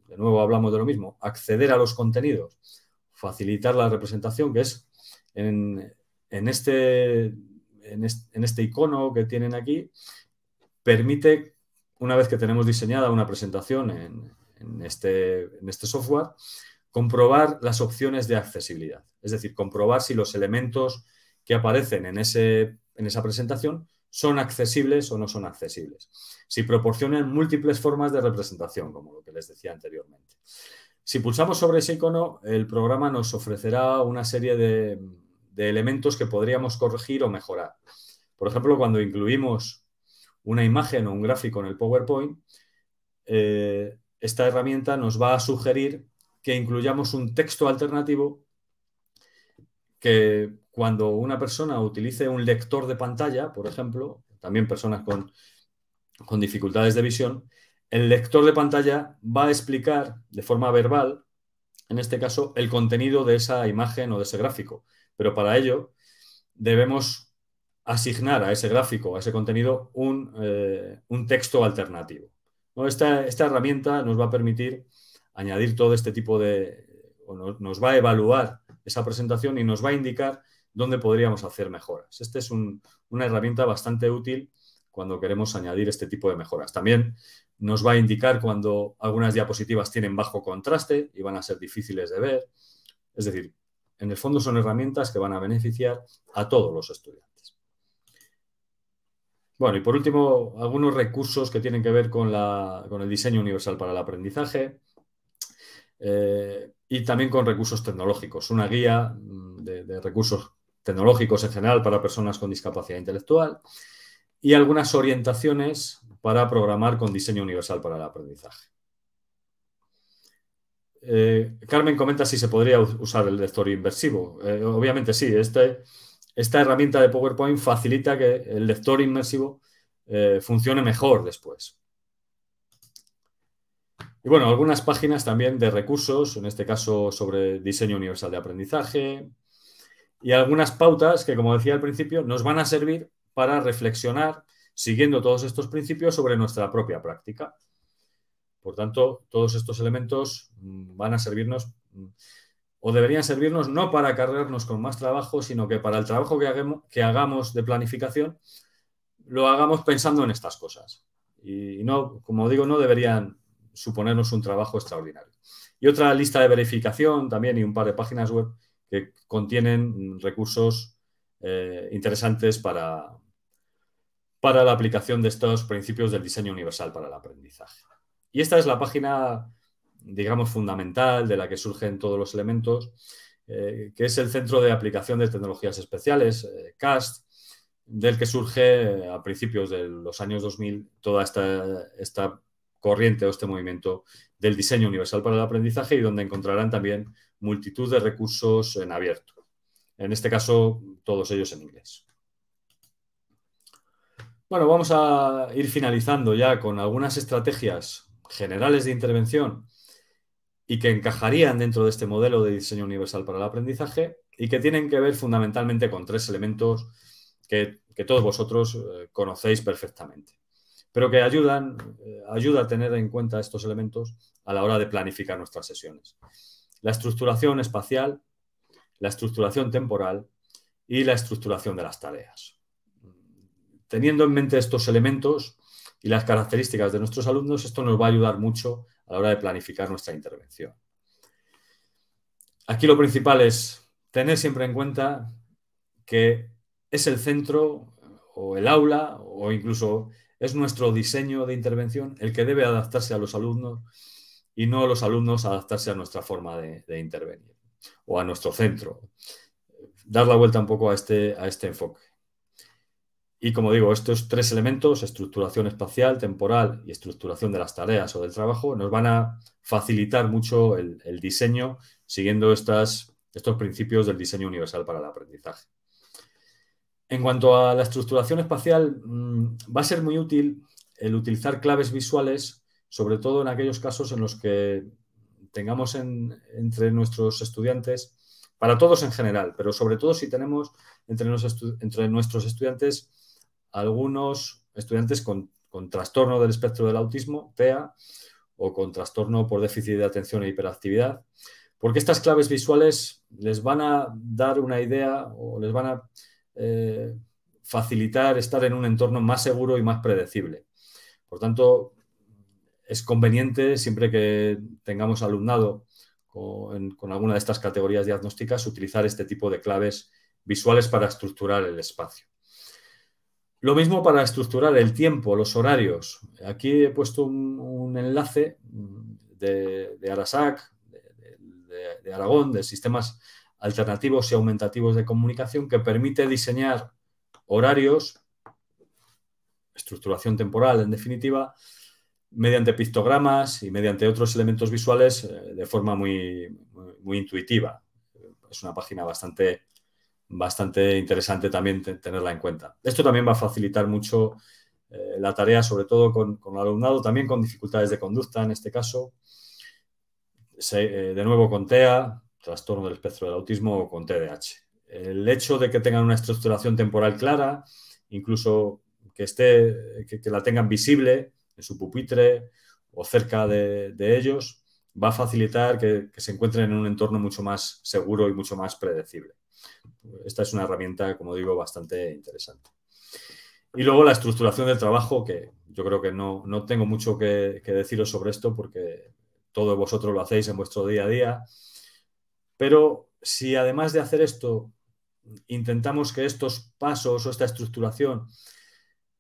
De nuevo hablamos de lo mismo, acceder a los contenidos, facilitar la representación, que es en, este, en, este, en este icono que tienen aquí, permite, una vez que tenemos diseñada una presentación en, en este, en este software, comprobar las opciones de accesibilidad. Es decir, comprobar si los elementos que aparecen en, ese, en esa presentación son accesibles o no son accesibles. Si proporcionan múltiples formas de representación, como lo que les decía anteriormente. Si pulsamos sobre ese icono, el programa nos ofrecerá una serie de, de elementos que podríamos corregir o mejorar. Por ejemplo, cuando incluimos una imagen o un gráfico en el PowerPoint, eh, esta herramienta nos va a sugerir que incluyamos un texto alternativo que cuando una persona utilice un lector de pantalla, por ejemplo, también personas con, con dificultades de visión, el lector de pantalla va a explicar de forma verbal, en este caso, el contenido de esa imagen o de ese gráfico. Pero para ello debemos asignar a ese gráfico, a ese contenido, un eh, texto alternativo. Esta, herramienta nos va a permitir añadir todo este tipo de, o nos, va a evaluar esa presentación y nos va a indicar dónde podríamos hacer mejoras. Esta es una herramienta bastante útil cuando queremos añadir este tipo de mejoras. También nos va a indicar cuando algunas diapositivas tienen bajo contraste y van a ser difíciles de ver. Es decir, en el fondo son herramientas que van a beneficiar a todos los estudiantes. Bueno, y por último, algunos recursos que tienen que ver con, el diseño universal para el aprendizaje eh, y también con recursos tecnológicos. Una guía mm, de, recursos tecnológicos en general para personas con discapacidad intelectual y algunas orientaciones para programar con diseño universal para el aprendizaje. Eh, Carmen comenta si se podría usar el lector inversivo. Eh, obviamente sí, este esta herramienta de PowerPoint facilita que el lector inmersivo eh, funcione mejor después. Y bueno, algunas páginas también de recursos, en este caso sobre diseño universal de aprendizaje, y algunas pautas que, como decía al principio, nos van a servir para reflexionar, siguiendo todos estos principios, sobre nuestra propia práctica. Por tanto, todos estos elementos mm, van a servirnos mm, o deberían servirnos no para cargarnos con más trabajo, sino que para el trabajo que, hagamos, de planificación, lo hagamos pensando en estas cosas. Y, no, como digo, no deberían suponernos un trabajo extraordinario. Y otra lista de verificación también y un par de páginas web que contienen recursos eh, interesantes para, para la aplicación de estos principios del diseño universal para el aprendizaje. Y esta es la página digamos, fundamental de la que surgen todos los elementos, eh, que es el Centro de Aplicación de Tecnologías Especiales, eh, CAST, del que surge eh, a principios de los años 2000 toda esta, esta corriente o este movimiento del diseño universal para el aprendizaje y donde encontrarán también multitud de recursos en abierto. En este caso, todos ellos en inglés. Bueno, vamos a ir finalizando ya con algunas estrategias generales de intervención y que encajarían dentro de este modelo de diseño universal para el aprendizaje y que tienen que ver fundamentalmente con tres elementos que, todos vosotros eh, conocéis perfectamente, pero que ayudan, eh, ayuda a tener en cuenta estos elementos a la hora de planificar nuestras sesiones. La estructuración espacial, la estructuración temporal y la estructuración de las tareas. Teniendo en mente estos elementos y las características de nuestros alumnos, esto nos va a ayudar mucho a la hora de planificar nuestra intervención. Aquí lo principal es tener siempre en cuenta que es el centro o el aula o incluso es nuestro diseño de intervención el que debe adaptarse a los alumnos y no los alumnos adaptarse a nuestra forma de, intervenir o a nuestro centro. Dar la vuelta un poco a este, a este enfoque. Y como digo, estos tres elementos, estructuración espacial, temporal y estructuración de las tareas o del trabajo, nos van a facilitar mucho el, diseño siguiendo estas, estos principios del diseño universal para el aprendizaje. En cuanto a la estructuración espacial, mm, va a ser muy útil el utilizar claves visuales, sobre todo en aquellos casos en los que tengamos entre nuestros estudiantes, para todos en general, pero sobre todo si tenemos entre, entre nuestros estudiantes algunos estudiantes con, trastorno del espectro del autismo, TEA, o con trastorno por déficit de atención e hiperactividad, porque estas claves visuales les van a dar una idea o les van a eh, facilitar estar en un entorno más seguro y más predecible. Por tanto, es conveniente siempre que tengamos alumnado con alguna de estas categorías diagnósticas utilizar este tipo de claves visuales para estructurar el espacio. Lo mismo para estructurar el tiempo, los horarios. Aquí he puesto un, enlace mm, de, Arasac, de, Aragón, de sistemas alternativos y aumentativos de comunicación que permite diseñar horarios, estructuración temporal en definitiva, mediante pictogramas y mediante otros elementos visuales eh, de forma muy, muy intuitiva. Es una página bastante bastante interesante también tenerla en cuenta. Esto también va a facilitar mucho eh, la tarea, sobre todo con, alumnado, también con dificultades de conducta en este caso. Eh, de nuevo con TEA, trastorno del espectro del autismo o con TDAH. El hecho de que tengan una estructuración temporal clara, incluso que, esté, que, la tengan visible en su pupitre o cerca de ellos, va a facilitar que, se encuentren en un entorno mucho más seguro y mucho más predecible. Esta es una herramienta, como digo, bastante interesante. Y luego la estructuración del trabajo, que yo creo que no, tengo mucho que, que deciros sobre esto porque todos vosotros lo hacéis en vuestro día a día. Pero si además de hacer esto, intentamos que estos pasos o esta estructuración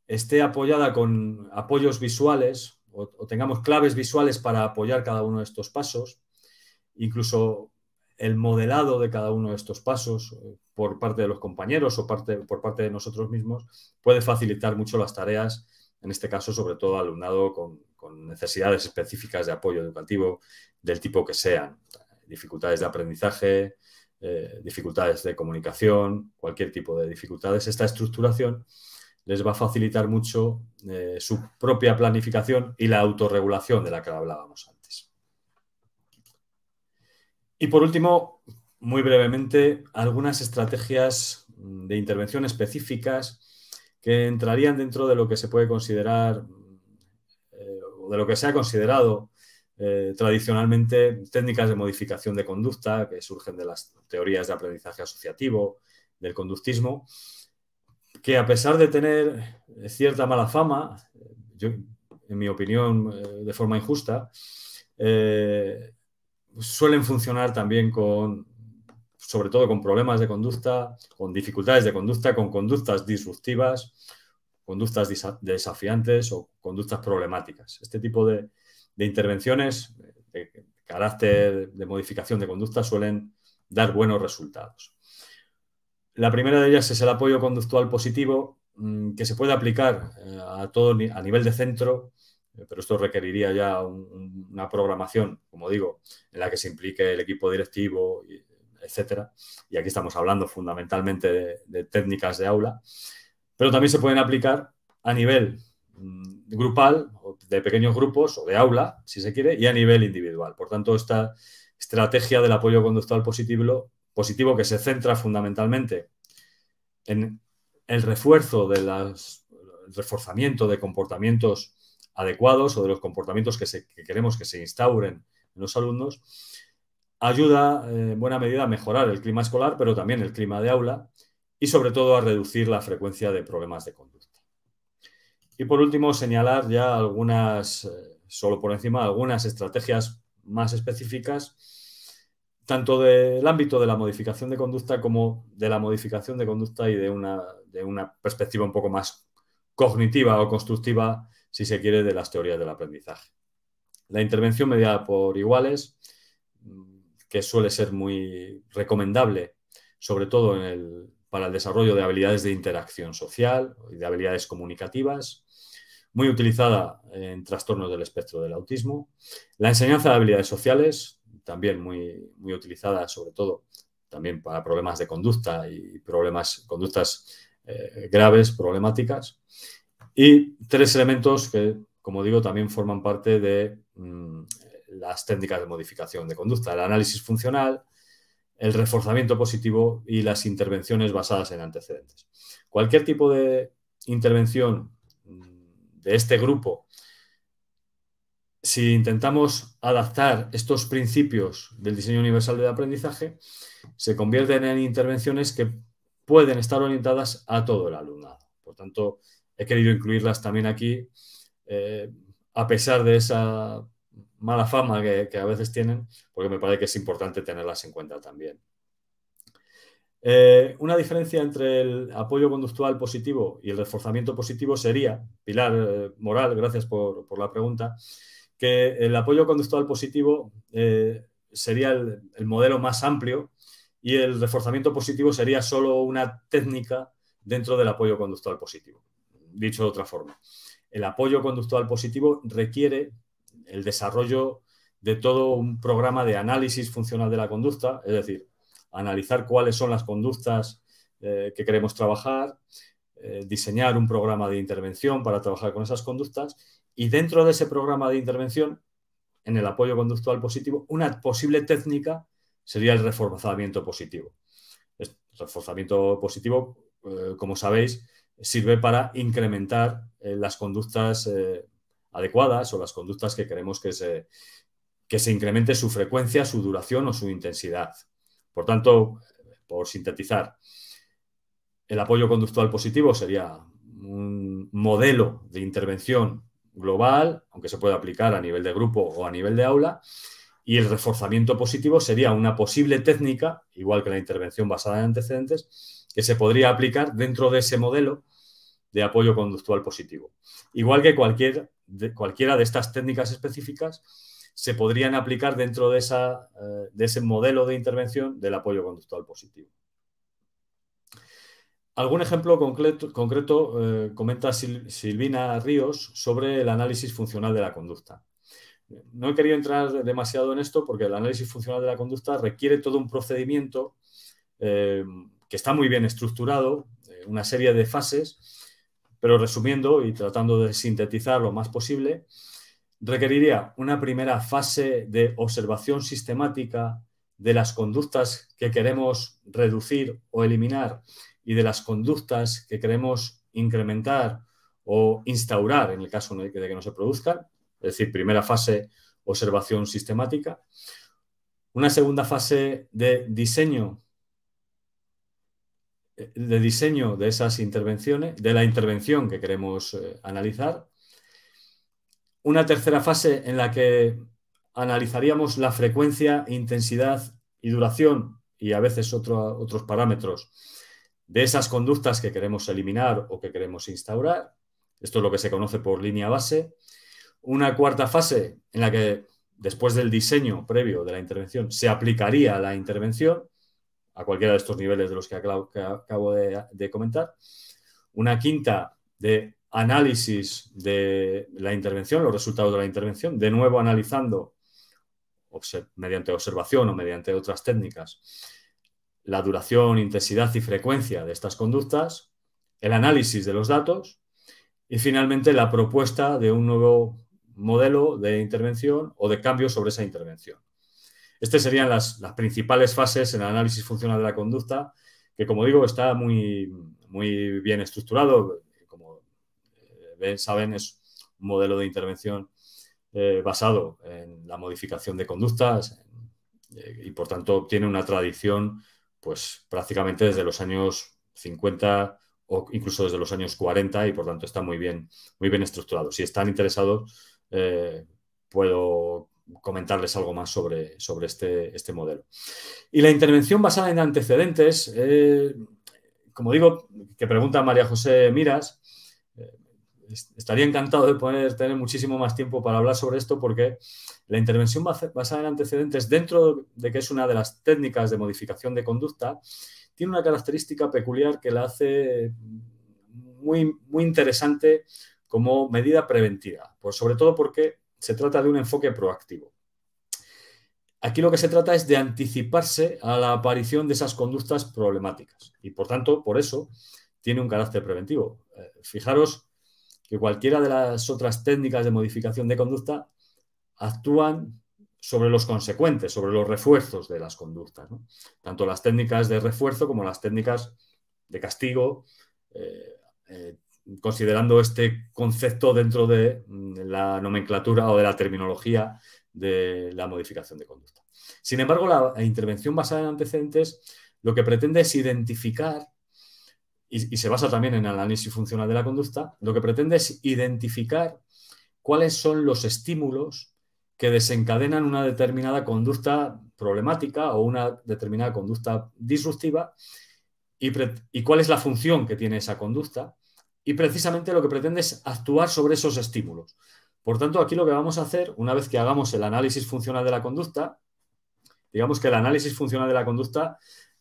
esté apoyada con apoyos visuales, o, tengamos claves visuales para apoyar cada uno de estos pasos, incluso el modelado de cada uno de estos pasos eh, por parte de los compañeros o por parte de nosotros mismos puede facilitar mucho las tareas, en este caso sobre todo alumnado con, necesidades específicas de apoyo educativo del tipo que sean, dificultades de aprendizaje, eh, dificultades de comunicación, cualquier tipo de dificultades. Esta estructuración les va a facilitar mucho eh, su propia planificación y la autorregulación de la que hablábamos antes. Y por último, muy brevemente, algunas estrategias de intervención específicas que entrarían dentro de lo que se puede considerar, eh, o de lo que se ha considerado eh, tradicionalmente técnicas de modificación de conducta que surgen de las teorías de aprendizaje asociativo, del conductismo, que a pesar de tener cierta mala fama, en mi opinión, eh, de forma injusta, eh, suelen funcionar también con, sobre todo con problemas de conducta, con dificultades de conducta, con conductas disruptivas, conductas desafiantes o conductas problemáticas. Este tipo de intervenciones de carácter de modificación de conducta suelen dar buenos resultados. La primera de ellas es el apoyo conductual positivo, mm, que se puede aplicar eh, a todo a nivel de centro, eh, pero esto requeriría ya una programación, como digo, en la que se implique el equipo directivo, etcétera. Y aquí estamos hablando fundamentalmente de técnicas de aula, pero también se pueden aplicar a nivel mm, grupal, de pequeños grupos o de aula, si se quiere, y a nivel individual. Por tanto, esta estrategia del apoyo conductual positivo positivo que se centra fundamentalmente en el refuerzo de reforzamiento de comportamientos adecuados o de los comportamientos que, queremos que se instauren en los alumnos, ayuda eh, en buena medida a mejorar el clima escolar, pero también el clima de aula y sobre todo a reducir la frecuencia de problemas de conducta. Y por último, señalar ya algunas, eh, solo por encima, algunas estrategias más específicas tanto del ámbito de la modificación de conducta como de la modificación de conducta y de una, de una perspectiva un poco más cognitiva o constructiva, si se quiere, de las teorías del aprendizaje. La intervención mediada por iguales, mm, que suele ser muy recomendable, sobre todo para el desarrollo de habilidades de interacción social y de habilidades comunicativas, muy utilizada en trastornos del espectro del autismo. La enseñanza de habilidades sociales, también muy, muy utilizada, sobre todo también para problemas de conducta y problemas, conductas eh, graves, problemáticas. Y tres elementos que, como digo, también forman parte de mm, las técnicas de modificación de conducta, el análisis funcional, el reforzamiento positivo y las intervenciones basadas en antecedentes. Cualquier tipo de intervención mm, de este grupo si intentamos adaptar estos principios del diseño universal de aprendizaje, se convierten en intervenciones que pueden estar orientadas a todo el alumnado. Por tanto, he querido incluirlas también aquí, eh, a pesar de esa mala fama que, a veces tienen, porque me parece que es importante tenerlas en cuenta también. Eh, una diferencia entre el apoyo conductual positivo y el reforzamiento positivo sería, Pilar eh, Moral, gracias por la pregunta, que el apoyo conductual positivo eh, sería el, modelo más amplio y el reforzamiento positivo sería solo una técnica dentro del apoyo conductual positivo. Dicho de otra forma, el apoyo conductual positivo requiere el desarrollo de todo un programa de análisis funcional de la conducta, es decir, analizar cuáles son las conductas eh, que queremos trabajar, eh, diseñar un programa de intervención para trabajar con esas conductas y dentro de ese programa de intervención, en el apoyo conductual positivo, una posible técnica sería el reforzamiento positivo. El reforzamiento positivo, eh, como sabéis, sirve para incrementar eh, las conductas adecuadas o las conductas que queremos que se incremente su frecuencia, su duración o su intensidad. Por tanto, por sintetizar, el apoyo conductual positivo sería un modelo de intervención global, aunque se puede aplicar a nivel de grupo o a nivel de aula, y el reforzamiento positivo sería una posible técnica, igual que la intervención basada en antecedentes, que se podría aplicar dentro de ese modelo de apoyo conductual positivo. Igual que cualquier, cualquiera de estas técnicas específicas se podrían aplicar dentro de, esa, eh, de ese modelo de intervención del apoyo conductual positivo. Algún ejemplo concreto, eh, comenta Silvina Ríos sobre el análisis funcional de la conducta. No he querido entrar demasiado en esto porque el análisis funcional de la conducta requiere todo un procedimiento eh, que está muy bien estructurado, eh, una serie de fases, pero resumiendo y tratando de sintetizar lo más posible, requeriría una primera fase de observación sistemática de las conductas que queremos reducir o eliminar y de las conductas que queremos incrementar o instaurar en el caso de que no se produzcan, es decir, primera fase, observación sistemática, una segunda fase de diseño eh, de diseño de esas intervenciones, de la intervención que queremos eh, analizar. Una tercera fase en la que analizaríamos la frecuencia, intensidad y duración y a veces otros parámetros de esas conductas que queremos eliminar o que queremos instaurar. Esto es lo que se conoce por línea base. Una cuarta fase en la que después del diseño previo de la intervención se aplicaría la intervención a cualquiera de estos niveles de los que acabo de, de comentar. Una quinta de análisis de la intervención, los resultados de la intervención, de nuevo analizando mediante observación o mediante otras técnicas la duración, intensidad y frecuencia de estas conductas, el análisis de los datos y finalmente la propuesta de un nuevo modelo de intervención o de cambio sobre esa intervención. Estas serían las, principales fases en el análisis funcional de la conducta, que como digo está muy, muy bien estructurado. Como eh, saben, es un modelo de intervención eh, basado en la modificación de conductas eh, y por tanto tiene una tradición pues prácticamente desde los años 50 o incluso desde los años 40 y por tanto está muy bien, muy bien estructurado. Si están interesados, eh, puedo comentarles algo más sobre, sobre este, este, modelo. Y la intervención basada en antecedentes, eh, como digo, que pregunta María José Miras, estaría encantado de poder tener muchísimo más tiempo para hablar sobre esto porque la intervención basada en antecedentes, dentro de que es una de las técnicas de modificación de conducta, tiene una característica peculiar que la hace muy, muy interesante como medida preventiva, sobre todo porque se trata de un enfoque proactivo. Aquí lo que se trata es de anticiparse a la aparición de esas conductas problemáticas y por tanto, por eso, tiene un carácter preventivo. Eh, fijaros que cualquiera de las otras técnicas de modificación de conducta actúan sobre los consecuentes, sobre los refuerzos de las conductas. Tanto las técnicas de refuerzo como las técnicas de castigo, eh, eh, considerando este concepto dentro de mm, la nomenclatura o de la terminología de la modificación de conducta. Sin embargo, la intervención basada en antecedentes lo que pretende es identificar y, se basa también en el análisis funcional de la conducta, lo que pretende es identificar cuáles son los estímulos que desencadenan una determinada conducta problemática o una determinada conducta disruptiva y, cuál es la función que tiene esa conducta. Y precisamente lo que pretende es actuar sobre esos estímulos. Por tanto, aquí lo que vamos a hacer, una vez que hagamos el análisis funcional de la conducta, digamos que el análisis funcional de la conducta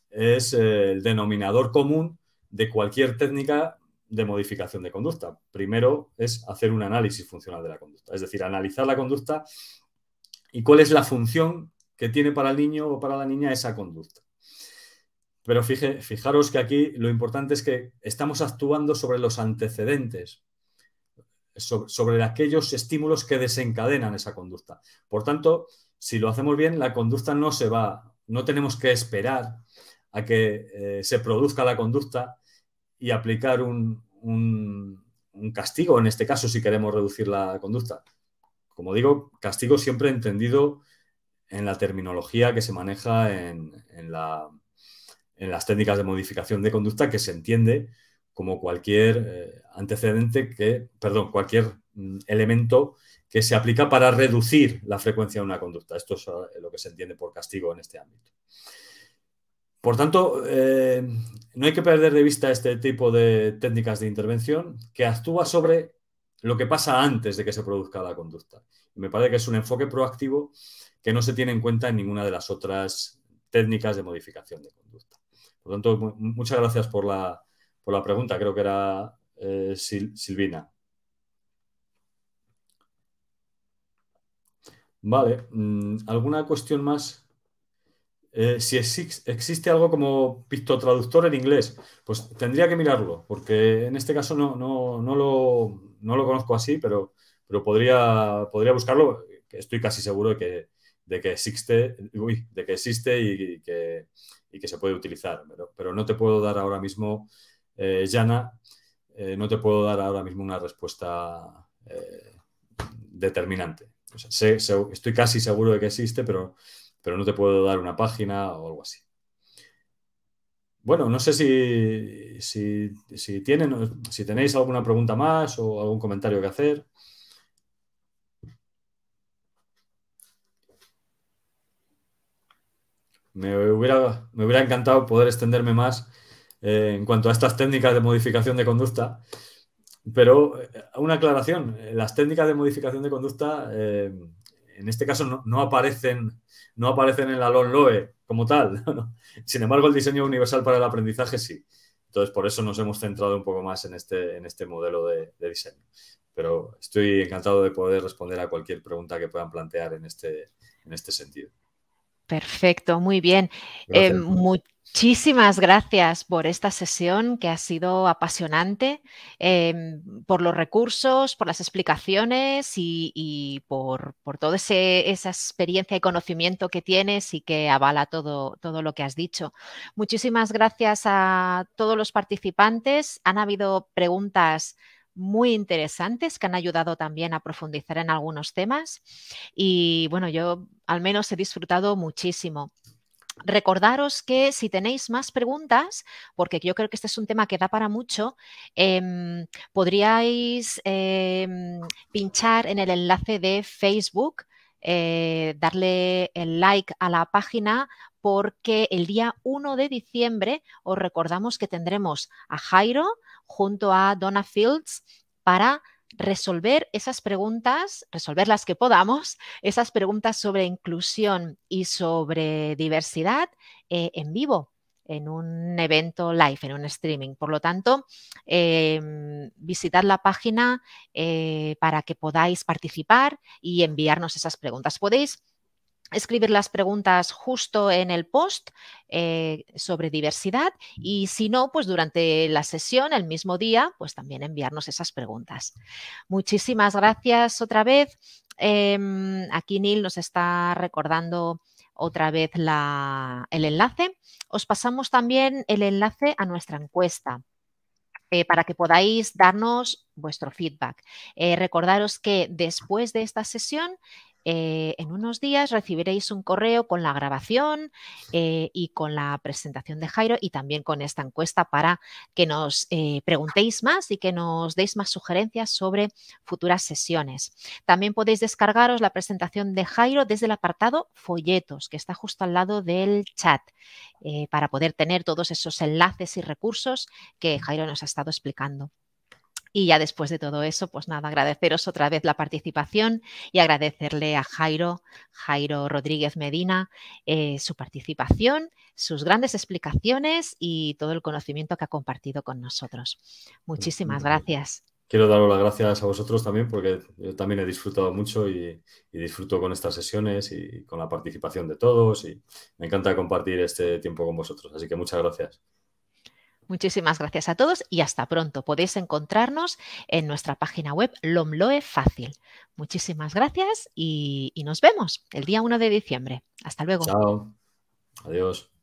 es eh, el denominador común de cualquier técnica de modificación de conducta. Primero es hacer un análisis funcional de la conducta, es decir, analizar la conducta y cuál es la función que tiene para el niño o para la niña esa conducta. Pero fijaros que aquí lo importante es que estamos actuando sobre los antecedentes, sobre, aquellos estímulos que desencadenan esa conducta. Por tanto, si lo hacemos bien, la conducta no se va, no tenemos que esperar a que eh, se produzca la conducta y aplicar un, castigo, en este caso, si queremos reducir la conducta. Como digo, castigo siempre entendido en la terminología que se maneja en, las técnicas de modificación de conducta que se entiende como cualquier eh, antecedente que, perdón, cualquier mm, elemento que se aplica para reducir la frecuencia de una conducta. Esto es eh, lo que se entiende por castigo en este ámbito. Por tanto, eh, no hay que perder de vista este tipo de técnicas de intervención que actúa sobre lo que pasa antes de que se produzca la conducta. Me parece que es un enfoque proactivo que no se tiene en cuenta en ninguna de las otras técnicas de modificación de conducta. Por tanto, muchas gracias por la, pregunta. Creo que era eh, Silvina. Vale, mm, ¿alguna cuestión más? Eh, si existe algo como pictotraductor en inglés, pues tendría que mirarlo, porque en este caso no, lo, conozco así, pero, pero podría, podría buscarlo. Estoy casi seguro de que, existe, de que existe y, que, se puede utilizar, pero, no te puedo dar ahora mismo, eh, Jana, eh, no te puedo dar ahora mismo una respuesta determinante. estoy casi seguro de que existe, pero pero no te puedo dar una página o algo así. Bueno, no sé si, tienen, si tenéis alguna pregunta más o algún comentario que hacer. Me hubiera, me hubiera encantado poder extenderme más eh, en cuanto a estas técnicas de modificación de conducta, pero eh, una aclaración, eh, las técnicas de modificación de conducta en este caso no, aparecen, no aparecen en la LOE como tal. Sin embargo, el diseño universal para el aprendizaje sí. Entonces, por eso nos hemos centrado un poco más en este, en este modelo de, diseño. Pero estoy encantado de poder responder a cualquier pregunta que puedan plantear en este, en este sentido. Perfecto, muy bien. Eh, Muchísimas gracias por esta sesión que ha sido apasionante, em, por los recursos, por las explicaciones y, por, toda esa experiencia y conocimiento que tienes y que avala todo, todo lo que has dicho. Muchísimas gracias a todos los participantes. Han habido preguntas muy interesantes que han ayudado también a profundizar en algunos temas y bueno, yo al menos he disfrutado muchísimo. Recordaros que si tenéis más preguntas, porque yo creo que este es un tema que da para mucho, em, podríais em, pinchar en el enlace de Facebook, eh, darle el like a la página porque el día 1 de diciembre os recordamos que tendremos a Jairo junto a Donna Fields para resolver esas preguntas, resolver las que podamos, esas preguntas sobre inclusión y sobre diversidad eh, en vivo en un evento live, en un streaming. Por lo tanto, visitar em, visitad la página eh, para que podáis participar y enviarnos esas preguntas. Podéis escribir las preguntas justo en el post eh, sobre diversidad y si no, pues durante la sesión, el mismo día, pues también enviarnos esas preguntas. Muchísimas gracias otra vez. Em, aquí Neil nos está recordando otra vez el enlace. Os pasamos también el enlace a nuestra encuesta. Eh, para que podáis darnos vuestro feedback. Eh, recordaros que después de esta sesión eh, en unos días recibiréis un correo con la grabación eh, y con la presentación de Jairo y también con esta encuesta para que nos eh, preguntéis más y que nos deis más sugerencias sobre futuras sesiones. También podéis descargaros la presentación de Jairo desde el apartado folletos, que está justo al lado del chat, para poder tener todos esos enlaces y recursos que Jairo nos ha estado explicando. Y ya después de todo eso, pues nada, agradeceros otra vez la participación y agradecerle a Jairo, Jairo Rodríguez Medina, eh, su participación, sus grandes explicaciones y todo el conocimiento que ha compartido con nosotros. Pues Muchísimas gracias. Quiero daros las gracias a vosotros también porque yo también he disfrutado mucho y, disfruto con estas sesiones y con la participación de todos y me encanta compartir este tiempo con vosotros. Así que muchas gracias. Muchísimas gracias a todos y hasta pronto. Podéis encontrarnos en nuestra página web Lomloe Fácil. Muchísimas gracias y, nos vemos el día 1 de diciembre. Hasta luego. Chao. Adiós.